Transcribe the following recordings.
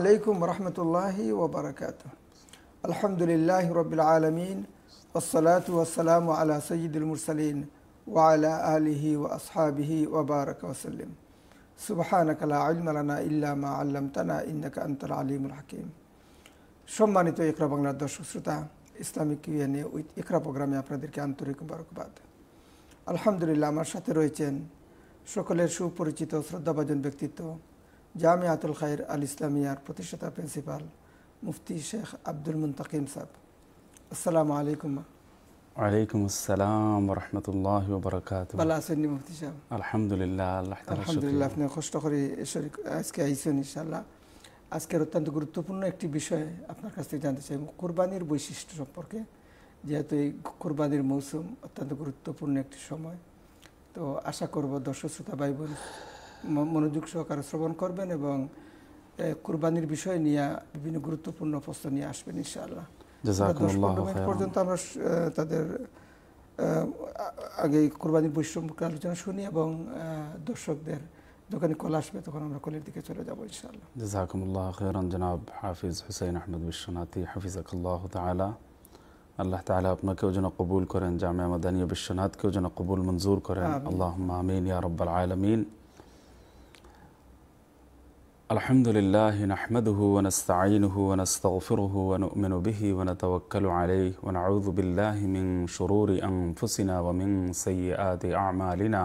আলাইকুম রহমতুল্লাহি ওবরাকাত আলহামদুলিল্লাহ রবিল আলমিন ওসলাত ওসালাম আলা সঈদুল মুরসালিন ওয়ালা আলিহি ও আসহাবিহি ওবারক ওসাল্লিম সুবাহানকালা আলমালানা ইল্লামা আল্লাম তানা ইন্নাকা আন্তলা আলিমুল হাকিম সম্মানিত ইকরা বাংলার দর্শক শ্রোতা ইসলামিক ইউএনএ ইকরা প্রোগ্রামে আপনাদেরকে আন্তরিক মুবারকবাদ আলহামদুলিল্লাহ আমার সাথে রয়েছেন সকলের সুপরিচিত শ্রদ্ধাভাজন ব্যক্তিত্ব জামিয়াতুল খায়ের আল ইসলামিয়ার প্রতিষ্ঠাতা প্রিন্সিপাল মুফতি শেখ আব্দুল মুন্তাকিম সাহেব আসসালামু আলাইকুম ওয়ালাইকুম আসসালাম রহমতুল্লাহ বরকাত ভালো আছেন মুফতি সাহেব আলহামদুলিল্লাহ আলহামদুলিল্লাহ আপনি কষ্ট করে আজকে আইসেন ইনশাল্লাহ আজকের অত্যন্ত গুরুত্বপূর্ণ একটি বিষয় আপনার কাছ থেকে জানতে চাই কোরবানির বৈশিষ্ট্য সম্পর্কে যেহেতু এই কোরবানির মৌসুম অত্যন্ত গুরুত্বপূর্ণ একটি সময় তো আশা করব দর্শক শ্রোতা ভাই বোন মনোযোগ সহকারে শ্রবণ করবেন এবং কুরবানির বিষয় নিয়ে বিভিন্ন গুরুত্বপূর্ণ প্রশ্ন নিয়ে আসবেন ইনশাআল্লাহ পর্যন্ত আমরা তাদের আগে কোরবানির বৈষম্য আলোচনা শুনি এবং দর্শকদের যখন কল আসবে তখন আমরা কলের দিকে চলে যাবো ইনশাআল্লাহ জাজাকুমুল্লাহ খেরান জনাব হাফিজ হুসাইন আহমদ বিশ্বনাথি হাফিজ তালা আল্লাহ তালা আপনাকেও যেন কবুল করেন জামে আমাদানীয় বিশ্বনাথকেও যেন কবুল মঞ্জুর করেন আল্লাহ আমিন ইয়া রব্বাল আলমিন الحمد لله نحمده ونستعينه ونستغفره ونؤمن به ونتوكل عليه ونعوذ بالله من شرور انفسنا ومن سيئات اعمالنا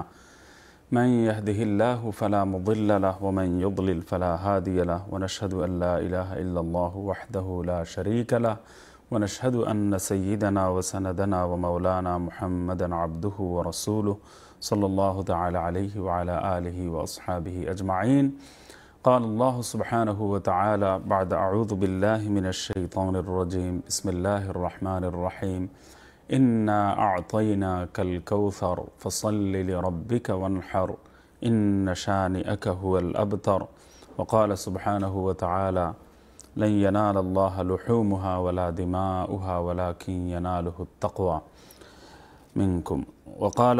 من يهده الله فلا مضل له ومن يضلل فلا هادي له ونشهد ان لا اله الا الله وحده لا شريك له ونشهد ان سيدنا وسندنا ومولانا محمدا عبده ورسوله صلى الله تعالى عليه وعلى اله واصحابه اجمعين قال الله سبحانه وتعالى بعد أعوذ بالله من الشيطان الرجيم بسم الله الرحمن الرحيم إنا أعطيناك الكوثر فصل لربك وانحر إن شانئك هو الأبتر وقال سبحانه وتعالى لن ينال الله لحومها ولا دماؤها ولكن يناله التقوى منكم وقال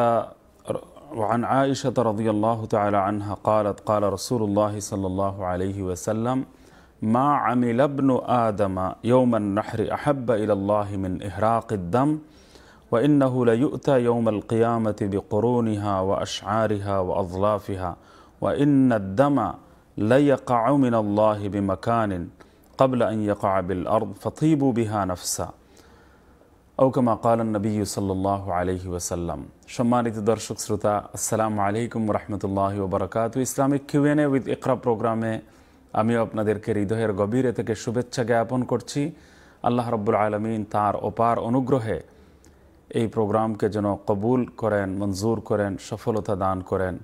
وعن عائشة رضي الله تعالى عنها قالت قال رسول الله صلى الله عليه وسلم ما عمل ابن آدم يوم النحر أحب إلى الله من إهراق الدم وإنه ليؤتى يوم القيامة بقرونها وأشعارها وأظلافها وإن الدم ليقع من الله بمكان قبل أن يقع بالأرض فطيبوا بها نفسا أو كما قال النبي صلى الله عليه وسلم সম্মানিত দর্শক শ্রোতা আসসালামু আলাইকুম রহমতুল্লাহ ওবরাকাত ইসলামিক কিউএনএ উইথ ইকরা প্রোগ্রামে আমি আপনাদেরকে হৃদয়ের গভীরে থেকে শুভেচ্ছা জ্ঞাপন করছি আল্লাহ রব্বুল আলমিন তার অপার অনুগ্রহে এই প্রোগ্রামকে যেন কবুল করেন মঞ্জুর করেন সফলতা দান করেন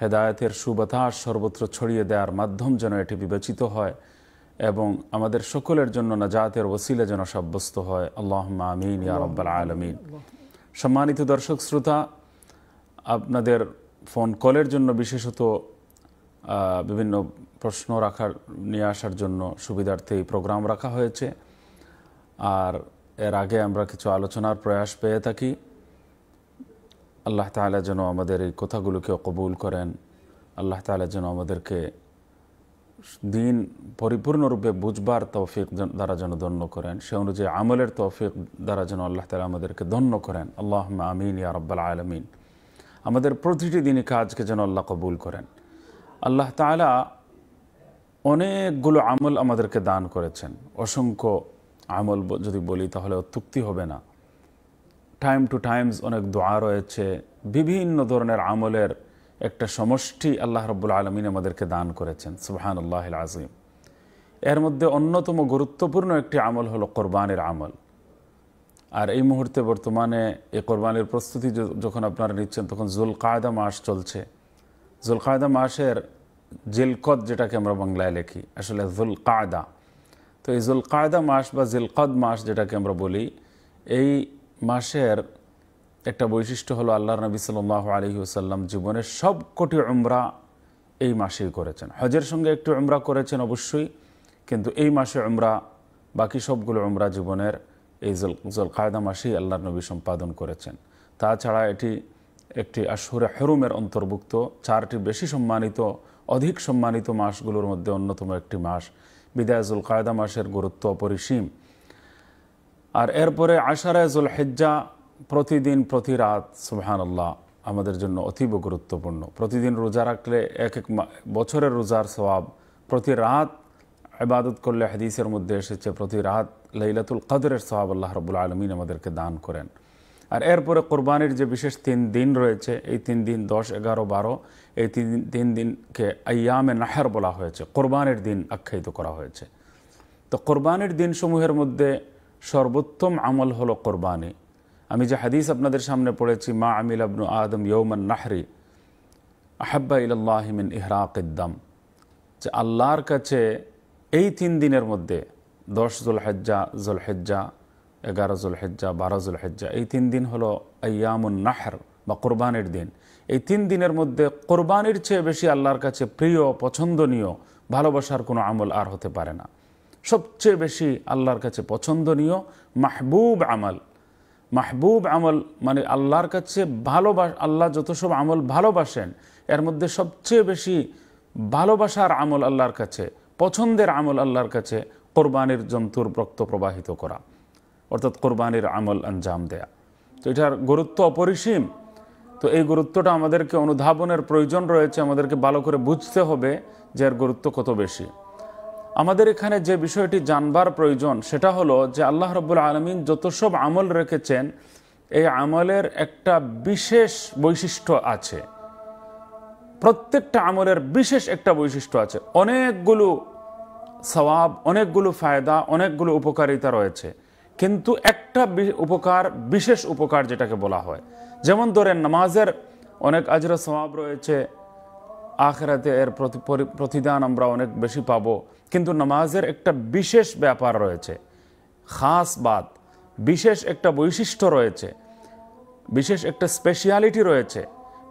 হেদায়তের সুবাতাস সর্বত্র ছড়িয়ে দেওয়ার মাধ্যম যেন এটি বিবেচিত হয় এবং আমাদের সকলের জন্য নাজাতের ওসিলা যেন সাব্যস্ত হয় আল্লাহ আমিন ইয়া রব্বাল আলমিন সম্মানিত দর্শক শ্রোতা আপনাদের ফোন কলের জন্য বিশেষত বিভিন্ন প্রশ্ন রাখার নিয়ে আসার জন্য সুবিধার্থে এই প্রোগ্রাম রাখা হয়েছে আর এর আগে আমরা কিছু আলোচনার প্রয়াস পেয়ে থাকি আল্লাহ তালা যেন আমাদের এই কথাগুলোকে কবুল করেন আল্লাহ তালা যেন আমাদেরকে দিন পরিপূর্ণরূপে বুঝবার তৌফিক দ্বারা যেন ধন্য করেন সে অনুযায়ী আমলের তৌফিক দ্বারা যেন আল্লাহ তালা আমাদেরকে ধন্য করেন আল্লাহ আমিন ইয়া রব্বাল আলমিন আমাদের প্রতিটি দিনই কাজকে যেন আল্লাহ কবুল করেন আল্লাহ তালা অনেকগুলো আমল আমাদেরকে দান করেছেন অসংখ্য আমল যদি বলি তাহলে অত্যুক্তি হবে না টাইম টু টাইমস অনেক দোয়া রয়েছে বিভিন্ন ধরনের আমলের একটা সমষ্টি আল্লাহ রব্বুল আলমিন আমাদেরকে দান করেছেন সুবহান আল্লাহ আজিম এর মধ্যে অন্যতম গুরুত্বপূর্ণ একটি আমল হলো কোরবানের আমল আর এই মুহূর্তে বর্তমানে এই কোরবানের প্রস্তুতি যখন আপনারা নিচ্ছেন তখন জুল কায়দা মাস চলছে জুল কায়দা মাসের জিলকদ যেটাকে আমরা বাংলায় লেখি আসলে জুল কায়দা তো এই জুল কায়দা মাস বা জিলকদ মাস যেটাকে আমরা বলি এই মাসের একটা বৈশিষ্ট্য হলো আল্লাহ নবী সাল্লাহ আলহি আসাল্লাম জীবনের সবকটি উমরা এই মাসেই করেছেন হজের সঙ্গে একটু উমরা করেছেন অবশ্যই কিন্তু এই মাসে উমরা বাকি সবগুলো উমরা জীবনের এই জল কায়দা মাসেই আল্লাহ নবী সম্পাদন করেছেন তাছাড়া এটি একটি আশুরে হেরুমের অন্তর্ভুক্ত চারটি বেশি সম্মানিত অধিক সম্মানিত মাসগুলোর মধ্যে অন্যতম একটি মাস বিদায়জুল কায়দা মাসের গুরুত্ব অপরিসীম আর এরপরে জুল হেজ্জা প্রতিদিন প্রতি রাত সুহান আল্লাহ আমাদের জন্য অতীব গুরুত্বপূর্ণ প্রতিদিন রোজা রাখলে এক এক বছরের রোজার স্বভাব প্রতি রাত আবাদত করলে হাদিসের মধ্যে এসেছে প্রতি রাত লাইলাতুল কাদরের স্বভাব আল্লাহ রবুল আলমিন আমাদেরকে দান করেন আর এরপরে কোরবানির যে বিশেষ তিন দিন রয়েছে এই তিন দিন দশ এগারো বারো এই তিন তিন দিনকে আয়ামে নাহের বলা হয়েছে কোরবানির দিন আখ্যায়িত করা হয়েছে তো কোরবানির দিনসমূহের মধ্যে সর্বোত্তম আমল হলো কোরবানি আমি যে হাদিস আপনাদের সামনে পড়েছি মা আমিল আবনু আদম ইয়ৌমান নাহরি আহাব্বা ইলাল্লাহিমিন ইহরাক ইদ্দাম যে আল্লাহর কাছে এই তিন দিনের মধ্যে দশ জুল জুল হজ্জা এগারো জুল হজ্জা বারো জুল হজ্জা এই তিন দিন হলো আয়ামুন নাহর বা কোরবানির দিন এই তিন দিনের মধ্যে কোরবানির চেয়ে বেশি আল্লাহর কাছে প্রিয় পছন্দনীয় ভালোবাসার কোনো আমল আর হতে পারে না সবচেয়ে বেশি আল্লাহর কাছে পছন্দনীয় মাহবুব আমল মাহবুব আমল মানে আল্লাহর কাছে ভালোবাস আল্লাহ যত সব আমল ভালোবাসেন এর মধ্যে সবচেয়ে বেশি ভালোবাসার আমল আল্লাহর কাছে পছন্দের আমল আল্লাহর কাছে কোরবানির জন্তুর রক্ত প্রবাহিত করা অর্থাৎ কোরবানির আমল আঞ্জাম দেয়া তো এটার গুরুত্ব অপরিসীম তো এই গুরুত্বটা আমাদেরকে অনুধাবনের প্রয়োজন রয়েছে আমাদেরকে ভালো করে বুঝতে হবে যে এর গুরুত্ব কত বেশি আমাদের এখানে যে বিষয়টি জানবার প্রয়োজন সেটা হলো যে আল্লাহ রব্বুল আলমিন যত সব আমল রেখেছেন এই আমলের একটা বিশেষ বৈশিষ্ট্য আছে প্রত্যেকটা আমলের বিশেষ একটা বৈশিষ্ট্য আছে অনেকগুলো স্বভাব অনেকগুলো ফায়দা অনেকগুলো উপকারিতা রয়েছে কিন্তু একটা উপকার বিশেষ উপকার যেটাকে বলা হয় যেমন ধরেন নামাজের অনেক আজরা স্বভাব রয়েছে আখরাতে এর প্রতিদান আমরা অনেক বেশি পাবো কিন্তু নামাজের একটা বিশেষ ব্যাপার রয়েছে খাস বাদ বিশেষ একটা বৈশিষ্ট্য রয়েছে বিশেষ একটা স্পেশিয়ালিটি রয়েছে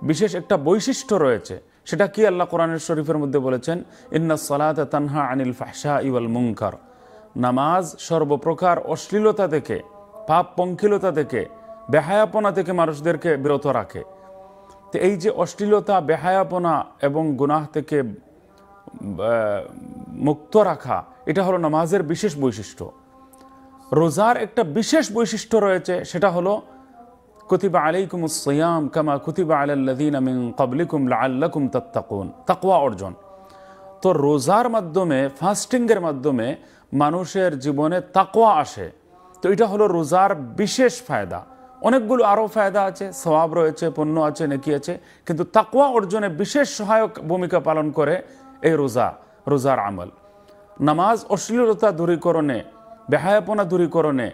বিশেষ একটা বৈশিষ্ট্য রয়েছে সেটা কি আল্লাহ কোরআনের শরীফের মধ্যে বলেছেন ইন্না সালাত তানহা আনিল ফাহসা ইউল মুঙ্কার নামাজ সর্বপ্রকার অশ্লীলতা থেকে পাপ পঙ্কিলতা থেকে বেহায়াপনা থেকে মানুষদেরকে বিরত রাখে তো এই যে অশ্লীলতা বেহায়াপনা এবং গুনাহ থেকে মুক্ত রাখা এটা হলো নামাজের বিশেষ বৈশিষ্ট্য রোজার একটা বিশেষ বৈশিষ্ট্য রয়েছে সেটা হলো কুতিবা আলাইকুম সৈয়াম কামা কুতিবা আলাল্লাদিন আমিন কবলিকুম আল্লাকুম তাত্তাকুন তাকুয়া অর্জন তো রোজার মাধ্যমে ফাস্টিংয়ের মাধ্যমে মানুষের জীবনে তাকোয়া আসে তো এটা হলো রোজার বিশেষ ফায়দা অনেকগুলো আরও ফায়দা আছে স্বভাব রয়েছে পণ্য আছে নেকি আছে কিন্তু তাকোয়া অর্জনে বিশেষ সহায়ক ভূমিকা পালন করে এই রোজা রোজার আমল নামাজ অশ্লীলতা দূরীকরণে বেহায়াপনা দূরীকরণে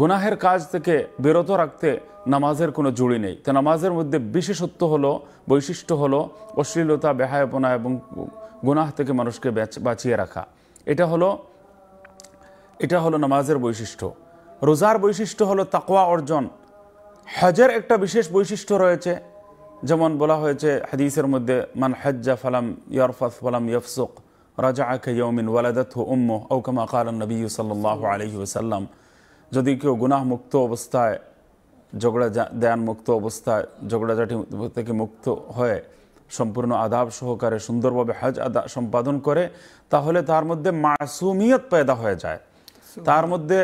গুনাহের কাজ থেকে বিরত রাখতে নামাজের কোনো জুড়ি নেই তো নামাজের মধ্যে বিশেষত্ব হলো বৈশিষ্ট্য হলো অশ্লীলতা বেহায়াপনা এবং গুনাহ থেকে মানুষকে বাঁচিয়ে রাখা এটা হলো এটা হলো নামাজের বৈশিষ্ট্য রোজার বৈশিষ্ট্য হলো তাকোয়া অর্জন হজের একটা বিশেষ বৈশিষ্ট্য রয়েছে যেমন বলা হয়েছে হাদিসের মধ্যে মান হজ্জা ফালাম ইয়ারফাস ফালাম ইয়ফসুক রাজা আখে ইয়মিন ওয়ালাদাত উম্ম ওকমা কালাম নবী সাল আলহি ওসাল্লাম যদি কেউ গুনাহ মুক্ত অবস্থায় ঝগড়া মুক্ত অবস্থায় ঝগড়াঝাটি থেকে মুক্ত হয়ে সম্পূর্ণ আদাব সহকারে সুন্দরভাবে হজ আদা সম্পাদন করে তাহলে তার মধ্যে মাসুমিয়ত পয়দা হয়ে যায় তার মধ্যে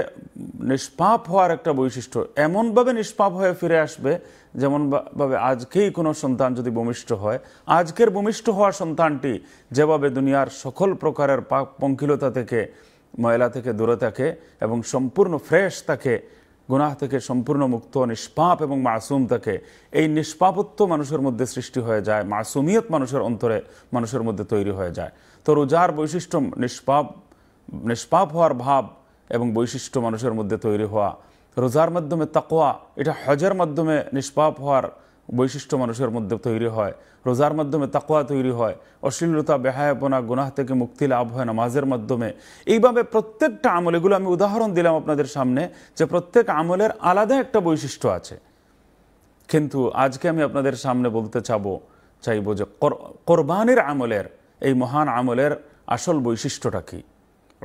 নিষ্পাপ হওয়ার একটা বৈশিষ্ট্য এমনভাবে নিষ্পাপ হয়ে ফিরে আসবে যেমনভাবে আজকেই কোনো সন্তান যদি ভূমিষ্ঠ হয় আজকের ভূমিষ্ঠ হওয়া সন্তানটি যেভাবে দুনিয়ার সকল প্রকারের পাক পঙ্কিলতা থেকে ময়লা থেকে দূরে থাকে এবং সম্পূর্ণ ফ্রেশ থাকে গুনাহ থেকে সম্পূর্ণ মুক্ত নিষ্পাপ এবং মাসুম থাকে এই নিষ্পাপত্ব মানুষের মধ্যে সৃষ্টি হয়ে যায় মাসুমিয়ত মানুষের অন্তরে মানুষের মধ্যে তৈরি হয়ে যায় তো রোজার বৈশিষ্ট্য নিষ্পাপ নিষ্পাপ হওয়ার ভাব এবং বৈশিষ্ট্য মানুষের মধ্যে তৈরি হওয়া রোজার মাধ্যমে তাকোয়া এটা হজের মাধ্যমে নিষ্পাপ হওয়ার বৈশিষ্ট্য মানুষের মধ্যে তৈরি হয় রোজার মাধ্যমে তাকোয়া তৈরি হয় অশ্লীলতা বেহায়াপনা গুনাহ থেকে মুক্তি লাভ হয় নামাজের মাধ্যমে এইভাবে প্রত্যেকটা আমল এগুলো আমি উদাহরণ দিলাম আপনাদের সামনে যে প্রত্যেক আমলের আলাদা একটা বৈশিষ্ট্য আছে কিন্তু আজকে আমি আপনাদের সামনে বলতে চাব চাইব যে কোরবানির আমলের এই মহান আমলের আসল বৈশিষ্ট্যটা কী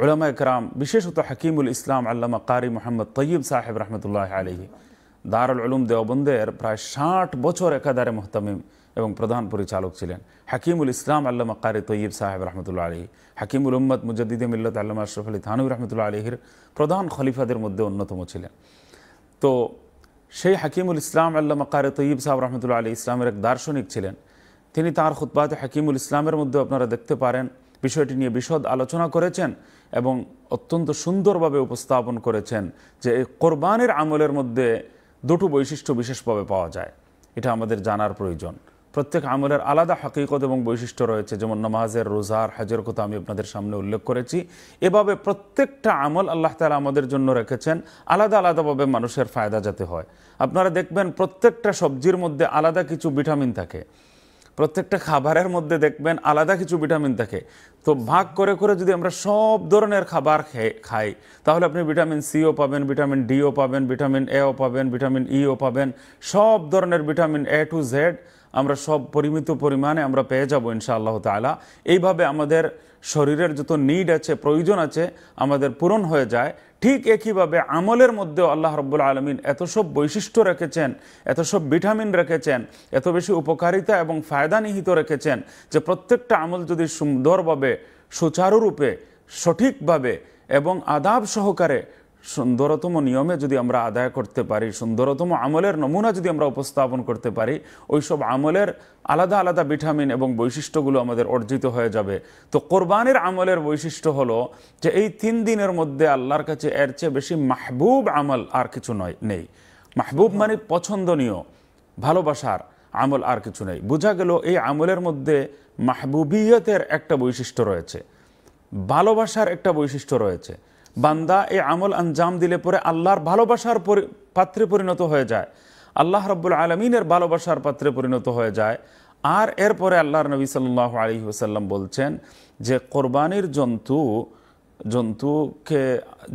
ওলামা একরাম বিশেষত হাকিমুল ইসলাম আল্লামা কারি মোহাম্মদ তৈয়ব সাহেব রহমতুল্লাহ আলহী দারুল উলুম দেওবন্দের প্রায় ষাট বছর একাধারে মোহতামিম এবং প্রধান পরিচালক ছিলেন হাকিমুল ইসলাম আল্লামা কারি তৈয়ব সাহেব রহমতুল্লাহ আলহী হাকিমুল উম্মদ মুজদ্দিদে মিল্লত আল্লামা আশরফ আলী থানু রহমতুল্লাহ আলহীর প্রধান খলিফাদের মধ্যে অন্যতম ছিলেন তো সেই হাকিমুল ইসলাম আল্লামা কারে তৈব সাহেব রহমতুল্লাহ আলী ইসলামের এক দার্শনিক ছিলেন তিনি তার খুতবাতে হাকিমুল ইসলামের মধ্যে আপনারা দেখতে পারেন বিষয়টি নিয়ে বিশদ আলোচনা করেছেন এবং অত্যন্ত সুন্দরভাবে উপস্থাপন করেছেন যে এই কোরবানের আমলের মধ্যে দুটো বৈশিষ্ট্য বিশেষভাবে পাওয়া যায় এটা আমাদের জানার প্রয়োজন প্রত্যেক আমলের আলাদা হাকিকত এবং বৈশিষ্ট্য রয়েছে যেমন নামাজের রোজার হাজের কথা আমি আপনাদের সামনে উল্লেখ করেছি এভাবে প্রত্যেকটা আমল আল্লাহ তালা আমাদের জন্য রেখেছেন আলাদা আলাদাভাবে মানুষের ফায়দা যাতে হয় আপনারা দেখবেন প্রত্যেকটা সবজির মধ্যে আলাদা কিছু ভিটামিন থাকে প্রত্যেকটা খাবারের মধ্যে দেখবেন আলাদা কিছু ভিটামিন থাকে তো ভাগ করে করে যদি আমরা সব ধরনের খাবার খাই তাহলে আপনি ভিটামিন সিও পাবেন ভিটামিন ডিও পাবেন ভিটামিন এও পাবেন ভিটামিন ইও e পাবেন সব ধরনের ভিটামিন এ টু জেড আমরা সব পরিমিত পরিমাণে আমরা পেয়ে যাব ইনশাআল্লাহ তালা এইভাবে আমাদের শরীরের যত নিড আছে প্রয়োজন আছে আমাদের পূরণ হয়ে যায় ঠিক একইভাবে আমলের মধ্যেও আল্লাহ রব্বুল আলমিন এত সব বৈশিষ্ট্য রেখেছেন এত সব ভিটামিন রেখেছেন এত বেশি উপকারিতা এবং ফায়দা নিহিত রেখেছেন যে প্রত্যেকটা আমল যদি সুন্দরভাবে সুচারুরূপে সঠিকভাবে এবং আদাব সহকারে সুন্দরতম নিয়মে যদি আমরা আদায় করতে পারি সুন্দরতম আমলের নমুনা যদি আমরা উপস্থাপন করতে পারি ওইসব আমলের আলাদা আলাদা ভিটামিন এবং বৈশিষ্ট্যগুলো আমাদের অর্জিত হয়ে যাবে তো কোরবানির আমলের বৈশিষ্ট্য হলো যে এই তিন দিনের মধ্যে আল্লাহর কাছে এর চেয়ে বেশি মাহবুব আমল আর কিছু নয় নেই মাহবুব মানে পছন্দনীয় ভালোবাসার আমল আর কিছু নেই বোঝা গেল এই আমলের মধ্যে মাহবুবিয়তের একটা বৈশিষ্ট্য রয়েছে ভালোবাসার একটা বৈশিষ্ট্য রয়েছে বান্দা এই আমল আঞ্জাম দিলে পরে আল্লাহর ভালোবাসার পাত্রে পরিণত হয়ে যায় আল্লাহ রব্বুল আলমিনের ভালোবাসার পাত্রে পরিণত হয়ে যায় আর এরপরে আল্লাহর নবী সাল্লাহ আলী হুসাল্লাম বলছেন যে কোরবানির জন্তু জন্তুকে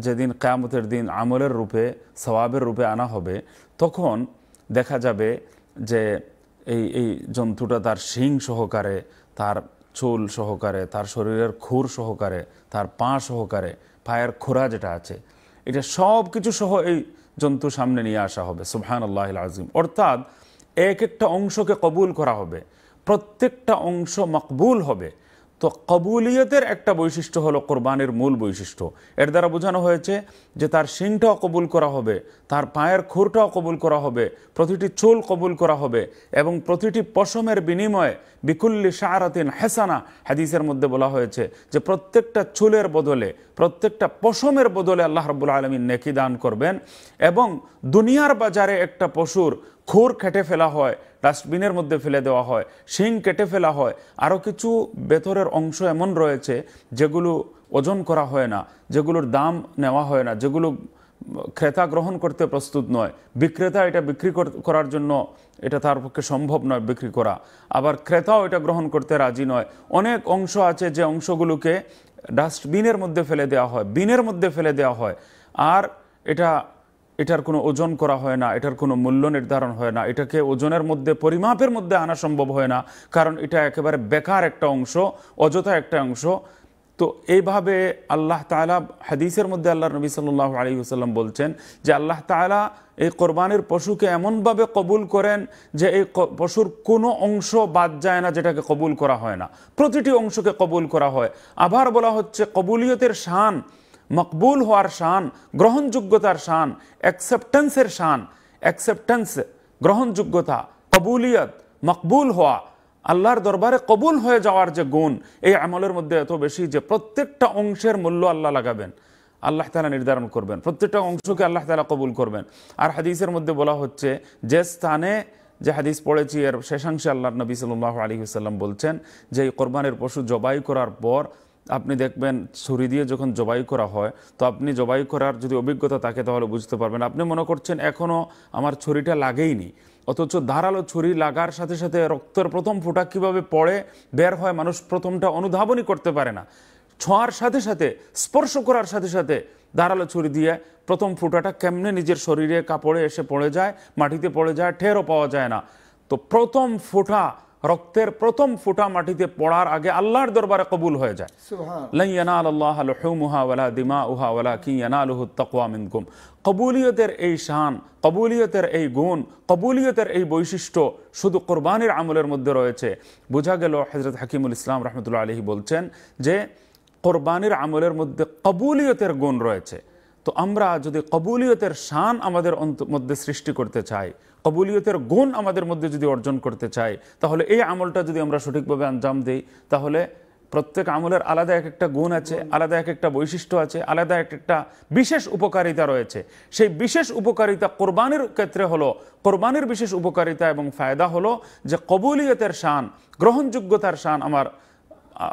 যেদিন কায়ামতের দিন আমলের রূপে সবাবের রূপে আনা হবে তখন দেখা যাবে যে এই এই জন্তুটা তার শিং সহকারে তার চুল সহকারে তার শরীরের খুর সহকারে তার পা সহকারে পায়ের খোরা যেটা আছে এটা সব কিছু সহ এই জন্তু সামনে নিয়ে আসা হবে সুহান আল্লাহ আজিম অর্থাৎ এক একটা অংশকে কবুল করা হবে প্রত্যেকটা অংশ মকবুল হবে তো কবুলিয়তের একটা বৈশিষ্ট্য হলো কোরবানির মূল বৈশিষ্ট্য এর দ্বারা বোঝানো হয়েছে যে তার শিংটাও কবুল করা হবে তার পায়ের খোরটাও কবুল করা হবে প্রতিটি চুল কবুল করা হবে এবং প্রতিটি পশমের বিনিময়ে বিকুল্লি শাহরাতিন হেসানা হাদিসের মধ্যে বলা হয়েছে যে প্রত্যেকটা চুলের বদলে প্রত্যেকটা পশমের বদলে আল্লাহ রবুল্লা আলমী নেকি দান করবেন এবং দুনিয়ার বাজারে একটা পশুর খুর খেটে ফেলা হয় ডাস্টবিনের মধ্যে ফেলে দেওয়া হয় শিং কেটে ফেলা হয় আরও কিছু বেতরের অংশ এমন রয়েছে যেগুলো ওজন করা হয় না যেগুলোর দাম নেওয়া হয় না যেগুলো ক্রেতা গ্রহণ করতে প্রস্তুত নয় বিক্রেতা এটা বিক্রি করার জন্য এটা তার পক্ষে সম্ভব নয় বিক্রি করা আবার ক্রেতাও এটা গ্রহণ করতে রাজি নয় অনেক অংশ আছে যে অংশগুলোকে ডাস্টবিনের মধ্যে ফেলে দেওয়া হয় বিনের মধ্যে ফেলে দেওয়া হয় আর এটা এটার কোনো ওজন করা হয় না এটার কোনো মূল্য নির্ধারণ হয় না এটাকে ওজনের মধ্যে পরিমাপের মধ্যে আনা সম্ভব হয় না কারণ এটা একেবারে বেকার একটা অংশ অযথা একটা অংশ তো এইভাবে আল্লাহ তালা হাদিসের মধ্যে আল্লাহ নবী সাল্লাহ আলিউসাল্লাম বলছেন যে আল্লাহ তালা এই কোরবানির পশুকে এমনভাবে কবুল করেন যে এই পশুর কোনো অংশ বাদ যায় না যেটাকে কবুল করা হয় না প্রতিটি অংশকে কবুল করা হয় আবার বলা হচ্ছে কবুলিয়তের শান মকবুল হওয়ার শান গ্রহণযোগ্যতার শান অ্যাকসেপ্টেন্সের শান অ্যাকসেপ্টেন্স গ্রহণযোগ্যতা কবুলিয়ত মকবুল হওয়া আল্লাহর দরবারে কবুল হয়ে যাওয়ার যে গুণ এই আমলের মধ্যে এত বেশি যে প্রত্যেকটা অংশের মূল্য আল্লাহ লাগাবেন আল্লাহ তালা নির্ধারণ করবেন প্রত্যেকটা অংশকে আল্লাহ তালা কবুল করবেন আর হাদিসের মধ্যে বলা হচ্ছে যে স্থানে যে হাদিস পড়েছি এর শেষাংশে আল্লাহ নবী সাল্লাহ আলী সাল্লাম বলছেন যে এই কোরবানের পশু জবাই করার পর আপনি দেখবেন ছুরি দিয়ে যখন জবাই করা হয় তো আপনি জবাই করার যদি অভিজ্ঞতা থাকে তাহলে বুঝতে পারবেন আপনি মনে করছেন এখনও আমার ছুরিটা লাগেইনি অথচ ধারালো ছুরি লাগার সাথে সাথে রক্তের প্রথম ফোঁটা কীভাবে পড়ে বের হয় মানুষ প্রথমটা অনুধাবনই করতে পারে না ছোঁয়ার সাথে সাথে স্পর্শ করার সাথে সাথে ধারালো ছুরি দিয়ে প্রথম ফোঁটাটা কেমনে নিজের শরীরে কাপড়ে এসে পড়ে যায় মাটিতে পড়ে যায় ঠেরও পাওয়া যায় না তো প্রথম ফোঁটা রক্তের প্রথম ফুটা মাটিতে পড়ার আগে আল্লাহর দরবারে কবুল হয়ে যায় কবুলিয়তের এই শান কবুলিয়তের এই গুণ কবুলিয়তের এই বৈশিষ্ট্য শুধু কোরবানির আমলের মধ্যে রয়েছে বোঝা গেল হজরত হাকিমুল ইসলাম রহমতুল্লাহ আলহী বলছেন যে কোরবানির আমলের মধ্যে কবুলিয়তের গুণ রয়েছে তো আমরা যদি কবুলিয়তের শান আমাদের মধ্যে সৃষ্টি করতে চাই কবুলিয়তের গুণ আমাদের মধ্যে যদি অর্জন করতে চাই তাহলে এই আমলটা যদি আমরা সঠিকভাবে আঞ্জাম দিই তাহলে প্রত্যেক আমলের আলাদা এক একটা গুণ আছে আলাদা এক একটা বৈশিষ্ট্য আছে আলাদা এক একটা বিশেষ উপকারিতা রয়েছে সেই বিশেষ উপকারিতা কোরবানির ক্ষেত্রে হলো কোরবানির বিশেষ উপকারিতা এবং ফায়দা হলো যে কবুলিয়তের শান গ্রহণযোগ্যতার শান আমার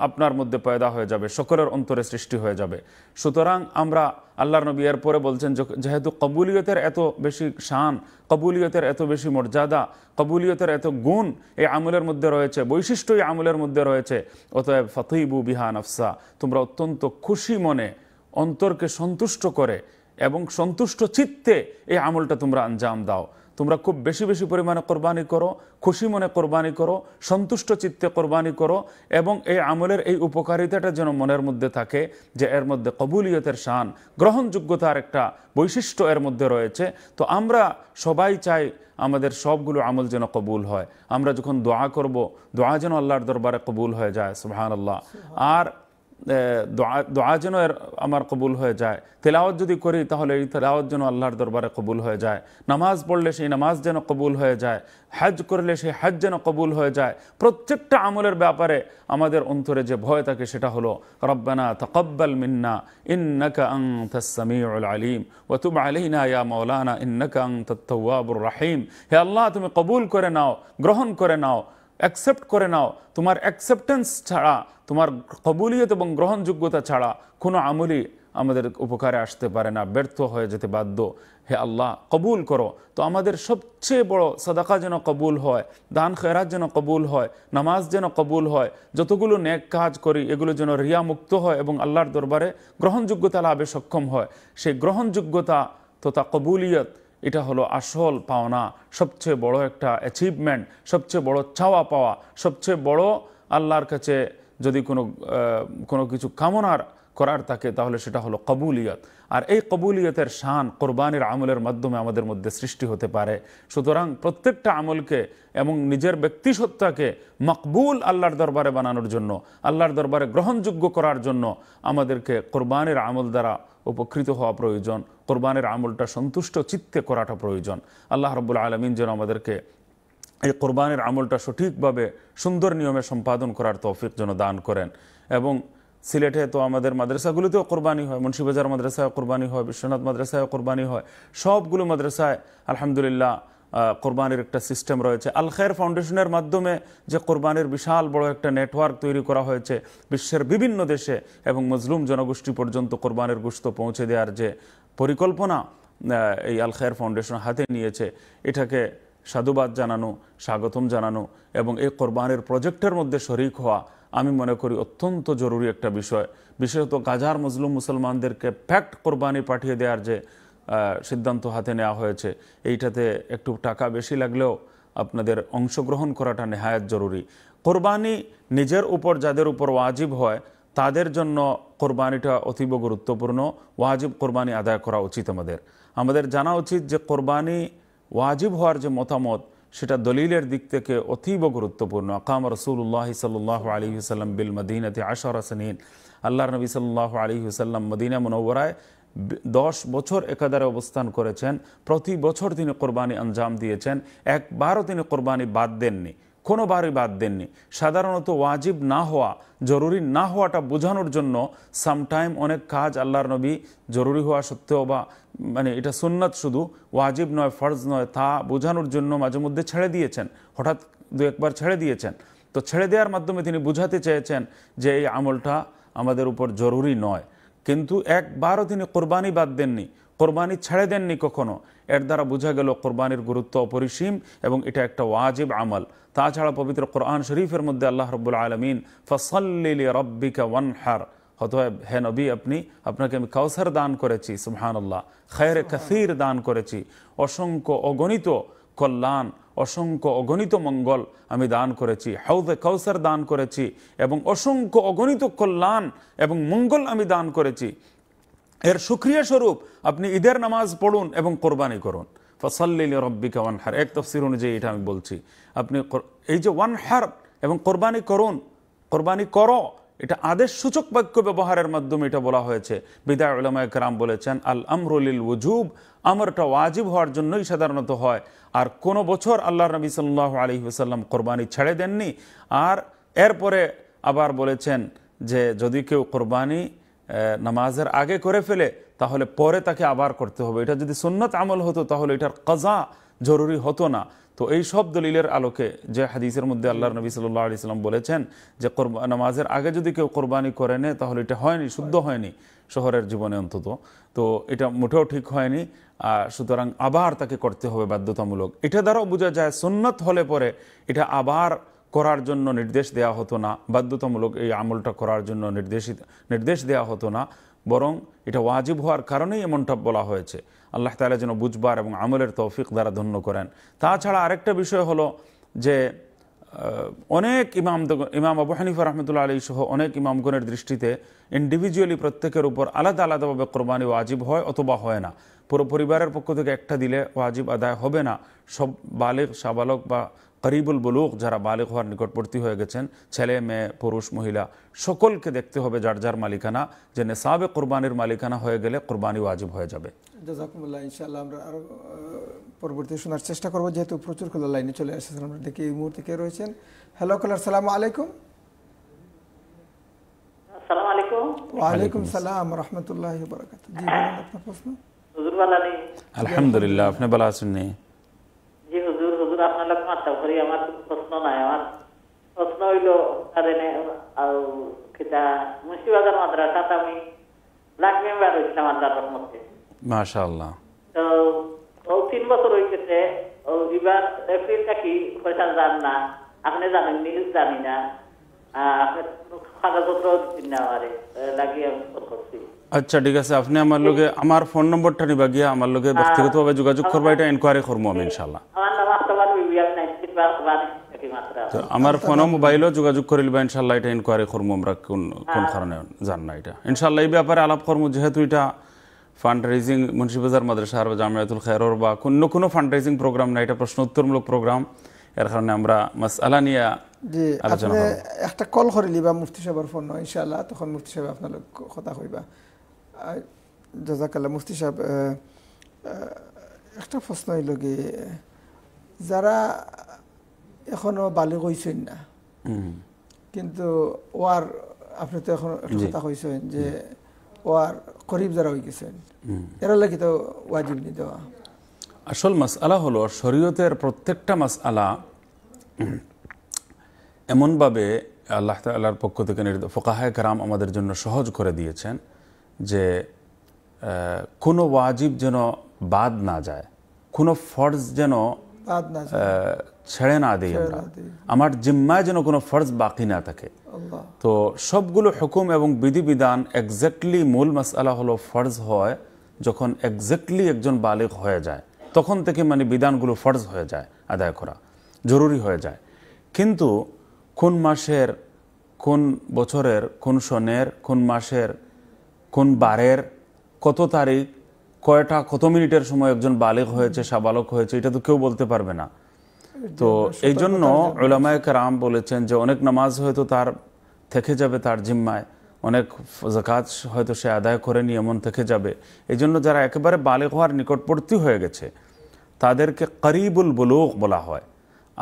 আপনার মধ্যে পয়দা হয়ে যাবে সকলের অন্তরে সৃষ্টি হয়ে যাবে সুতরাং আমরা আল্লাহ নবী এর পরে বলছেন যেহেতু কবুলিয়তের এত বেশি শান কবুলিয়তের এত বেশি মর্যাদা কবুলিয়তের এত গুণ এই আমলের মধ্যে রয়েছে বৈশিষ্ট্য এই আমলের মধ্যে রয়েছে অতএব ফতেইবু বিহা নফসা তোমরা অত্যন্ত খুশি মনে অন্তরকে সন্তুষ্ট করে এবং সন্তুষ্ট চিত্তে এই আমলটা তোমরা আঞ্জাম দাও তোমরা খুব বেশি বেশি পরিমাণে কোরবানি করো খুশি মনে কোরবানি করো সন্তুষ্ট চিত্তে কোরবানি করো এবং এই আমলের এই উপকারিতাটা যেন মনের মধ্যে থাকে যে এর মধ্যে কবুলিয়তের শান গ্রহণযোগ্যতার একটা বৈশিষ্ট্য এর মধ্যে রয়েছে তো আমরা সবাই চাই আমাদের সবগুলো আমল যেন কবুল হয় আমরা যখন দোয়া করব দোয়া যেন আল্লাহর দরবারে কবুল হয়ে যায় সুহান আর দোয়া দোয়া যেন আমার কবুল হয়ে যায় তেলাওয়াত যদি করি তাহলে এই তেলাওয়াত যেন আল্লাহর দরবারে কবুল হয়ে যায় নামাজ পড়লে সেই নামাজ যেন কবুল হয়ে যায় হজ করলে সেই হজ যেন কবুল হয়ে যায় প্রত্যেকটা আমলের ব্যাপারে আমাদের অন্তরে যে ভয় থাকে সেটা হলো রব্বানা তকব্বাল মিন্না ইন্নাকা আং তাসমিউল আলিম ওয়া তুব আলাইনা ইয়া মাওলানা ইন্নাকা আং রাহিম হে আল্লাহ তুমি কবুল করে নাও গ্রহণ করে নাও অ্যাকসেপ্ট করে নাও তোমার অ্যাকসেপ্টেন্স ছাড়া তোমার কবুলিয়ত এবং গ্রহণযোগ্যতা ছাড়া কোনো আমলই আমাদের উপকারে আসতে পারে না ব্যর্থ হয়ে যেতে বাধ্য হে আল্লাহ কবুল করো তো আমাদের সবচেয়ে বড় সাদাকা যেন কবুল হয় দান খেরাত যেন কবুল হয় নামাজ যেন কবুল হয় যতগুলো ন্যাক কাজ করি এগুলো যেন রিয়ামুক্ত হয় এবং আল্লাহর দরবারে গ্রহণযোগ্যতা লাভে সক্ষম হয় সেই গ্রহণযোগ্যতা তথা কবুলিয়ত এটা হলো আসল পাওনা সবচেয়ে বড় একটা অ্যাচিভমেন্ট সবচেয়ে বড় চাওয়া পাওয়া সবচেয়ে বড় আল্লাহর কাছে যদি কোনো কোনো কিছু কামনার করার থাকে তাহলে সেটা হলো কবুলিয়ত আর এই কবুলিয়তের শান কোরবানির আমলের মাধ্যমে আমাদের মধ্যে সৃষ্টি হতে পারে সুতরাং প্রত্যেকটা আমলকে এবং নিজের ব্যক্তিসত্তাকে মকবুল আল্লাহর দরবারে বানানোর জন্য আল্লাহর দরবারে গ্রহণযোগ্য করার জন্য আমাদেরকে কোরবানির আমল দ্বারা উপকৃত হওয়া প্রয়োজন কোরবানের আমলটা সন্তুষ্ট চিত্তে করাটা প্রয়োজন আল্লাহ রব্বুল আলমিন যেন আমাদেরকে এই কোরবানের আমলটা সঠিকভাবে সুন্দর নিয়মে সম্পাদন করার তৌফিক যেন দান করেন এবং সিলেটে তো আমাদের মাদ্রাসাগুলিতেও কোরবানি হয় মুন্সিবাজার মাদ্রাসায় কোরবানি হয় বিশ্বনাথ মাদ্রাসায় কোরবানি হয় সবগুলো মাদ্রাসায় আলহামদুলিল্লাহ কোরবানির একটা সিস্টেম রয়েছে আল খের ফাউন্ডেশনের মাধ্যমে যে কোরবানির বিশাল বড় একটা নেটওয়ার্ক তৈরি করা হয়েছে বিশ্বের বিভিন্ন দেশে এবং মজলুম জনগোষ্ঠী পর্যন্ত কোরবানির গুস্ত পৌঁছে দেওয়ার যে পরিকল্পনা এই আল খের ফাউন্ডেশন হাতে নিয়েছে এটাকে সাধুবাদ জানানো স্বাগতম জানানো এবং এই কোরবানির প্রজেক্টের মধ্যে শরিক হওয়া আমি মনে করি অত্যন্ত জরুরি একটা বিষয় বিশেষত গাজার মজলুম মুসলমানদেরকে ফ্যাক্ট কোরবানি পাঠিয়ে দেওয়ার যে সিদ্ধান্ত হাতে নেওয়া হয়েছে এইটাতে একটু টাকা বেশি লাগলেও আপনাদের অংশগ্রহণ করাটা নেহায়াত জরুরি কোরবানি নিজের উপর যাদের উপর ওয়াজিব হয় তাদের জন্য কোরবানিটা অতীব গুরুত্বপূর্ণ ওয়াজিব কোরবানি আদায় করা উচিত আমাদের আমাদের জানা উচিত যে কোরবানি ওয়াজিব হওয়ার যে মতামত সেটা দলিলের দিক থেকে অতীব গুরুত্বপূর্ণ আকাম রসুল্লাহ সাল্লাহ আলী সাল্লাম বিল মদিনাতে আশর আসনীন আল্লাহ নবী সাল্লাহ আলী সাল্লাম মদিনা মনোবরায় দশ বছর একাধারে অবস্থান করেছেন প্রতি বছর তিনি কোরবানি আঞ্জাম দিয়েছেন একবারও তিনি কোরবানি বাদ দেননি কোনোবারই বাদ দেননি সাধারণত ওয়াজিব না হওয়া জরুরি না হওয়াটা বোঝানোর জন্য সামটাইম অনেক কাজ আল্লাহর নবী জরুরি হওয়া সত্ত্বেও বা মানে এটা সুন্নাত শুধু ওয়াজিব নয় ফরজ নয় তা বোঝানোর জন্য মাঝে মধ্যে ছেড়ে দিয়েছেন হঠাৎ দু একবার ছেড়ে দিয়েছেন তো ছেড়ে দেওয়ার মাধ্যমে তিনি বুঝাতে চেয়েছেন যে এই আমলটা আমাদের উপর জরুরি নয় কিন্তু একবারও তিনি কোরবানি বাদ দেননি কোরবানি ছেড়ে দেননি কখনো এর দ্বারা বোঝা গেল কোরবানির গুরুত্ব অপরিসীম এবং এটা একটা ওয়াজিব আমল তাছাড়া পবিত্র কোরআন শরীফের মধ্যে আল্লাহ রবুল্লা আলমিন ফসল্লিল রব্বিকা হার অতএব হে নবী আপনি আপনাকে আমি কাউসার দান করেছি আল্লাহ খায়ের কাসির দান করেছি অসংখ্য অগণিত কল্যাণ অসংখ্য অগণিত মঙ্গল আমি দান করেছি হাউদে কৌসার দান করেছি এবং অসংখ্য অগণিত কল্যাণ এবং মঙ্গল আমি দান করেছি এর সুক্রিয়া স্বরূপ আপনি ঈদের নামাজ পড়ুন এবং কোরবানি করুন ফসল্লিল রব্বিকা ওয়ান হার এক তফসির অনুযায়ী এটা আমি বলছি আপনি এই যে ওয়ান হার এবং কোরবানি করুন কোরবানি করো এটা আদেশ সূচক বাক্য ব্যবহারের মাধ্যমে এটা বলা হয়েছে বিদায় উলামায় কেরাম বলেছেন আল আমরুলিল ওজুব আমরটা ওয়াজিব হওয়ার জন্যই সাধারণত হয় আর কোনো বছর আল্লাহ নবী সাল্লাহ আলী সাল্লাম কোরবানি ছেড়ে দেননি আর এরপরে আবার বলেছেন যে যদি কেউ কোরবানি নামাজের আগে করে ফেলে তাহলে পরে তাকে আবার করতে হবে এটা যদি সুন্নত আমল হতো তাহলে এটার কাজা জরুরি হতো না তো এই সব দলিলের আলোকে যে হাদিসের মধ্যে আল্লাহ নবী সাল্লাহ সাল্লাম বলেছেন যে নামাজের আগে যদি কেউ কোরবানি করে নে তাহলে এটা হয়নি শুদ্ধ হয়নি শহরের জীবনে অন্তত তো এটা মোটেও ঠিক হয়নি সুতরাং আবার তাকে করতে হবে বাধ্যতামূলক এটা দ্বারাও বোঝা যায় সন্ন্যত হলে পরে এটা আবার করার জন্য নির্দেশ দেয়া হতো না বাধ্যতামূলক এই আমলটা করার জন্য নির্দেশিত নির্দেশ দেয়া হতো না বরং এটা ওয়াজিব হওয়ার কারণেই এমনটা বলা হয়েছে আল্লাহ তালা যেন বুঝবার এবং আমলের তৌফিক দ্বারা ধন্য করেন তাছাড়া আরেকটা বিষয় হলো যে অনেক ইমাম ইমাম আবু হানিফা রহমতুল্লাহ আলী সহ অনেক ইমামগণের দৃষ্টিতে ইন্ডিভিজুয়ালি প্রত্যেকের উপর আলাদা আলাদাভাবে কোরবানি ওয়াজিব হয় অথবা হয় না পুরো পরিবারের পক্ষ থেকে একটা দিলে ওয়াজিব আদায় হবে না সব বালিক সাবালক বা করিবুল বলুক যারা বালিক হওয়ার নিকটবর্তী হয়ে গেছেন ছেলে মেয়ে পুরুষ মহিলা সকলকে দেখতে হবে যার যার মালিকানা যে নেশাবে কোরবানির মালিকানা হয়ে গেলে কোরবানি ওয়াজিব হয়ে যাবে জাজাকুমুল্লাহ ইনশাআল্লাহ আমরা আরও পরবর্তী শোনার চেষ্টা করবো যেহেতু প্রচুর খোলা লাইনে চলে এসেছেন আমরা দেখি এই মুহূর্তে কে রয়েছেন হ্যালো কলার সালাম আলাইকুম ওয়ালাইকুম সালাম রহমতুল্লাহ বরকাত জি বলুন আপনার প্রশ্ন আলহামদুলিল্লাহ আপনি ভালো আছেন নেই আশা করি আমার প্রশ্ন নাই আমার প্রশ্ন হইল মুর্শিবাজার কিতা আমি ব্ল্যাক মেম্বার হয়েছিলাম আল্লাহর মধ্যে মাশাআল্লাহ তো ও তিন বছর হয়েছে ও এবার এপ্রিল নাকি পয়সা যান না আপনি জানেন নিউজ জানি না আচ্ছা ঠিক আছে আপনি আমার লগে আমার ফোন নম্বরটা নিবা গিয়া আমার লগে ব্যক্তিগতভাবে যোগাযোগ করবা এটা এনকোয়ারি করবো আমি ইনশাল্লাহ আমার ফোন মোবাইলও যোগাযোগ বা ইনশাল্লাহ এটা ইনকোয়ারি করবো আমরা কোন কোন হ্যাঁ। কারণে জান না এটা ইনশাল্লাহ এই ব্যাপারে আলাপ করবো যেহেতু এটা ফান্ড রেজিং মুন্সিবাজার মাদ্রাসার বা জামিয়াতুল খেরর বা অন্য কোনো ফান্ড রেজিং প্রোগ্রাম না এটা উত্তরমূলক প্রোগ্রাম এর কারণে আমরা মাসালা নিয়ে আপনি একটা কল করিলি বা মুফতি সাহেবের ফোন ইনশাআল্লাহ তখন মুফতি সাহেব আপনার কথা কইবা জাজাকাল্লাহ মুফতি সাহেব একটা প্রশ্ন হইল কি যারা এখনও বালি কইছেন না কিন্তু ওয়ার আপনি তো এখন একটা কথা কইছেন যে ওয়ার করিব যারা হয়ে গেছেন এরা লাগি তো ওয়াজিব নি দেওয়া আসল মাস আলা হলো শরীয়তের প্রত্যেকটা মাস আলা এমনভাবে আল্লাহ তাল্লাহর পক্ষ থেকে ফোকাহায় কারাম আমাদের জন্য সহজ করে দিয়েছেন যে কোনো ওয়াজিব যেন বাদ না যায় কোনো ফর্জ যেন ছেড়ে না দিই আমরা আমার জিম্মায় যেন কোনো ফর্জ বাকি না থাকে তো সবগুলো হুকুম এবং বিধিবিধান একজাক্টলি মূল মাসালা হলো ফর্জ হয় যখন একজাক্টলি একজন বালিক হয়ে যায় তখন থেকে মানে বিধানগুলো ফর্জ হয়ে যায় আদায় করা জরুরি হয়ে যায় কিন্তু কোন মাসের কোন বছরের কোন সনের কোন মাসের কোন বারের কত তারিখ কয়টা কত মিনিটের সময় একজন বালিক হয়েছে সাবালক হয়েছে এটা তো কেউ বলতে পারবে না তো এই জন্য ওলামায় কারাম বলেছেন যে অনেক নামাজ হয়তো তার থেকে যাবে তার জিম্মায় অনেক জাকাত হয়তো সে আদায় করে নি এমন থেকে যাবে এই জন্য যারা একেবারে বালে হওয়ার নিকটবর্তী হয়ে গেছে তাদেরকে করিবুল বলুক বলা হয়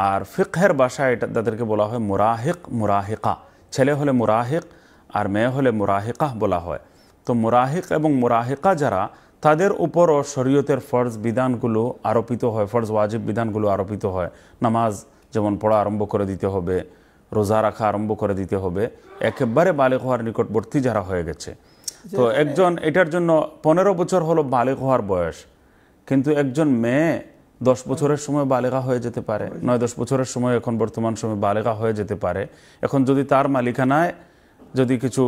আর ফিকহের বাসায় এটা তাদেরকে বলা হয় মুরাহিক মুরাহিকা ছেলে হলে মুরাহিক আর মেয়ে হলে মুরাহিকা বলা হয় তো মুরাহিক এবং মুরাহিকা যারা তাদের উপরও শরীয়তের ফর্জ বিধানগুলো আরোপিত হয় ফর্জ ওয়াজিব বিধানগুলো আরোপিত হয় নামাজ যেমন পড়া আরম্ভ করে দিতে হবে রোজা রাখা আরম্ভ করে দিতে হবে একেবারে বালিক হওয়ার নিকটবর্তী যারা হয়ে গেছে তো একজন এটার জন্য পনেরো বছর হলো বালিক হওয়ার বয়স কিন্তু একজন মেয়ে দশ বছরের সময় বালেগা হয়ে যেতে পারে নয় দশ বছরের সময় এখন বর্তমান সময় বালেগা হয়ে যেতে পারে এখন যদি তার মালিকানায় যদি কিছু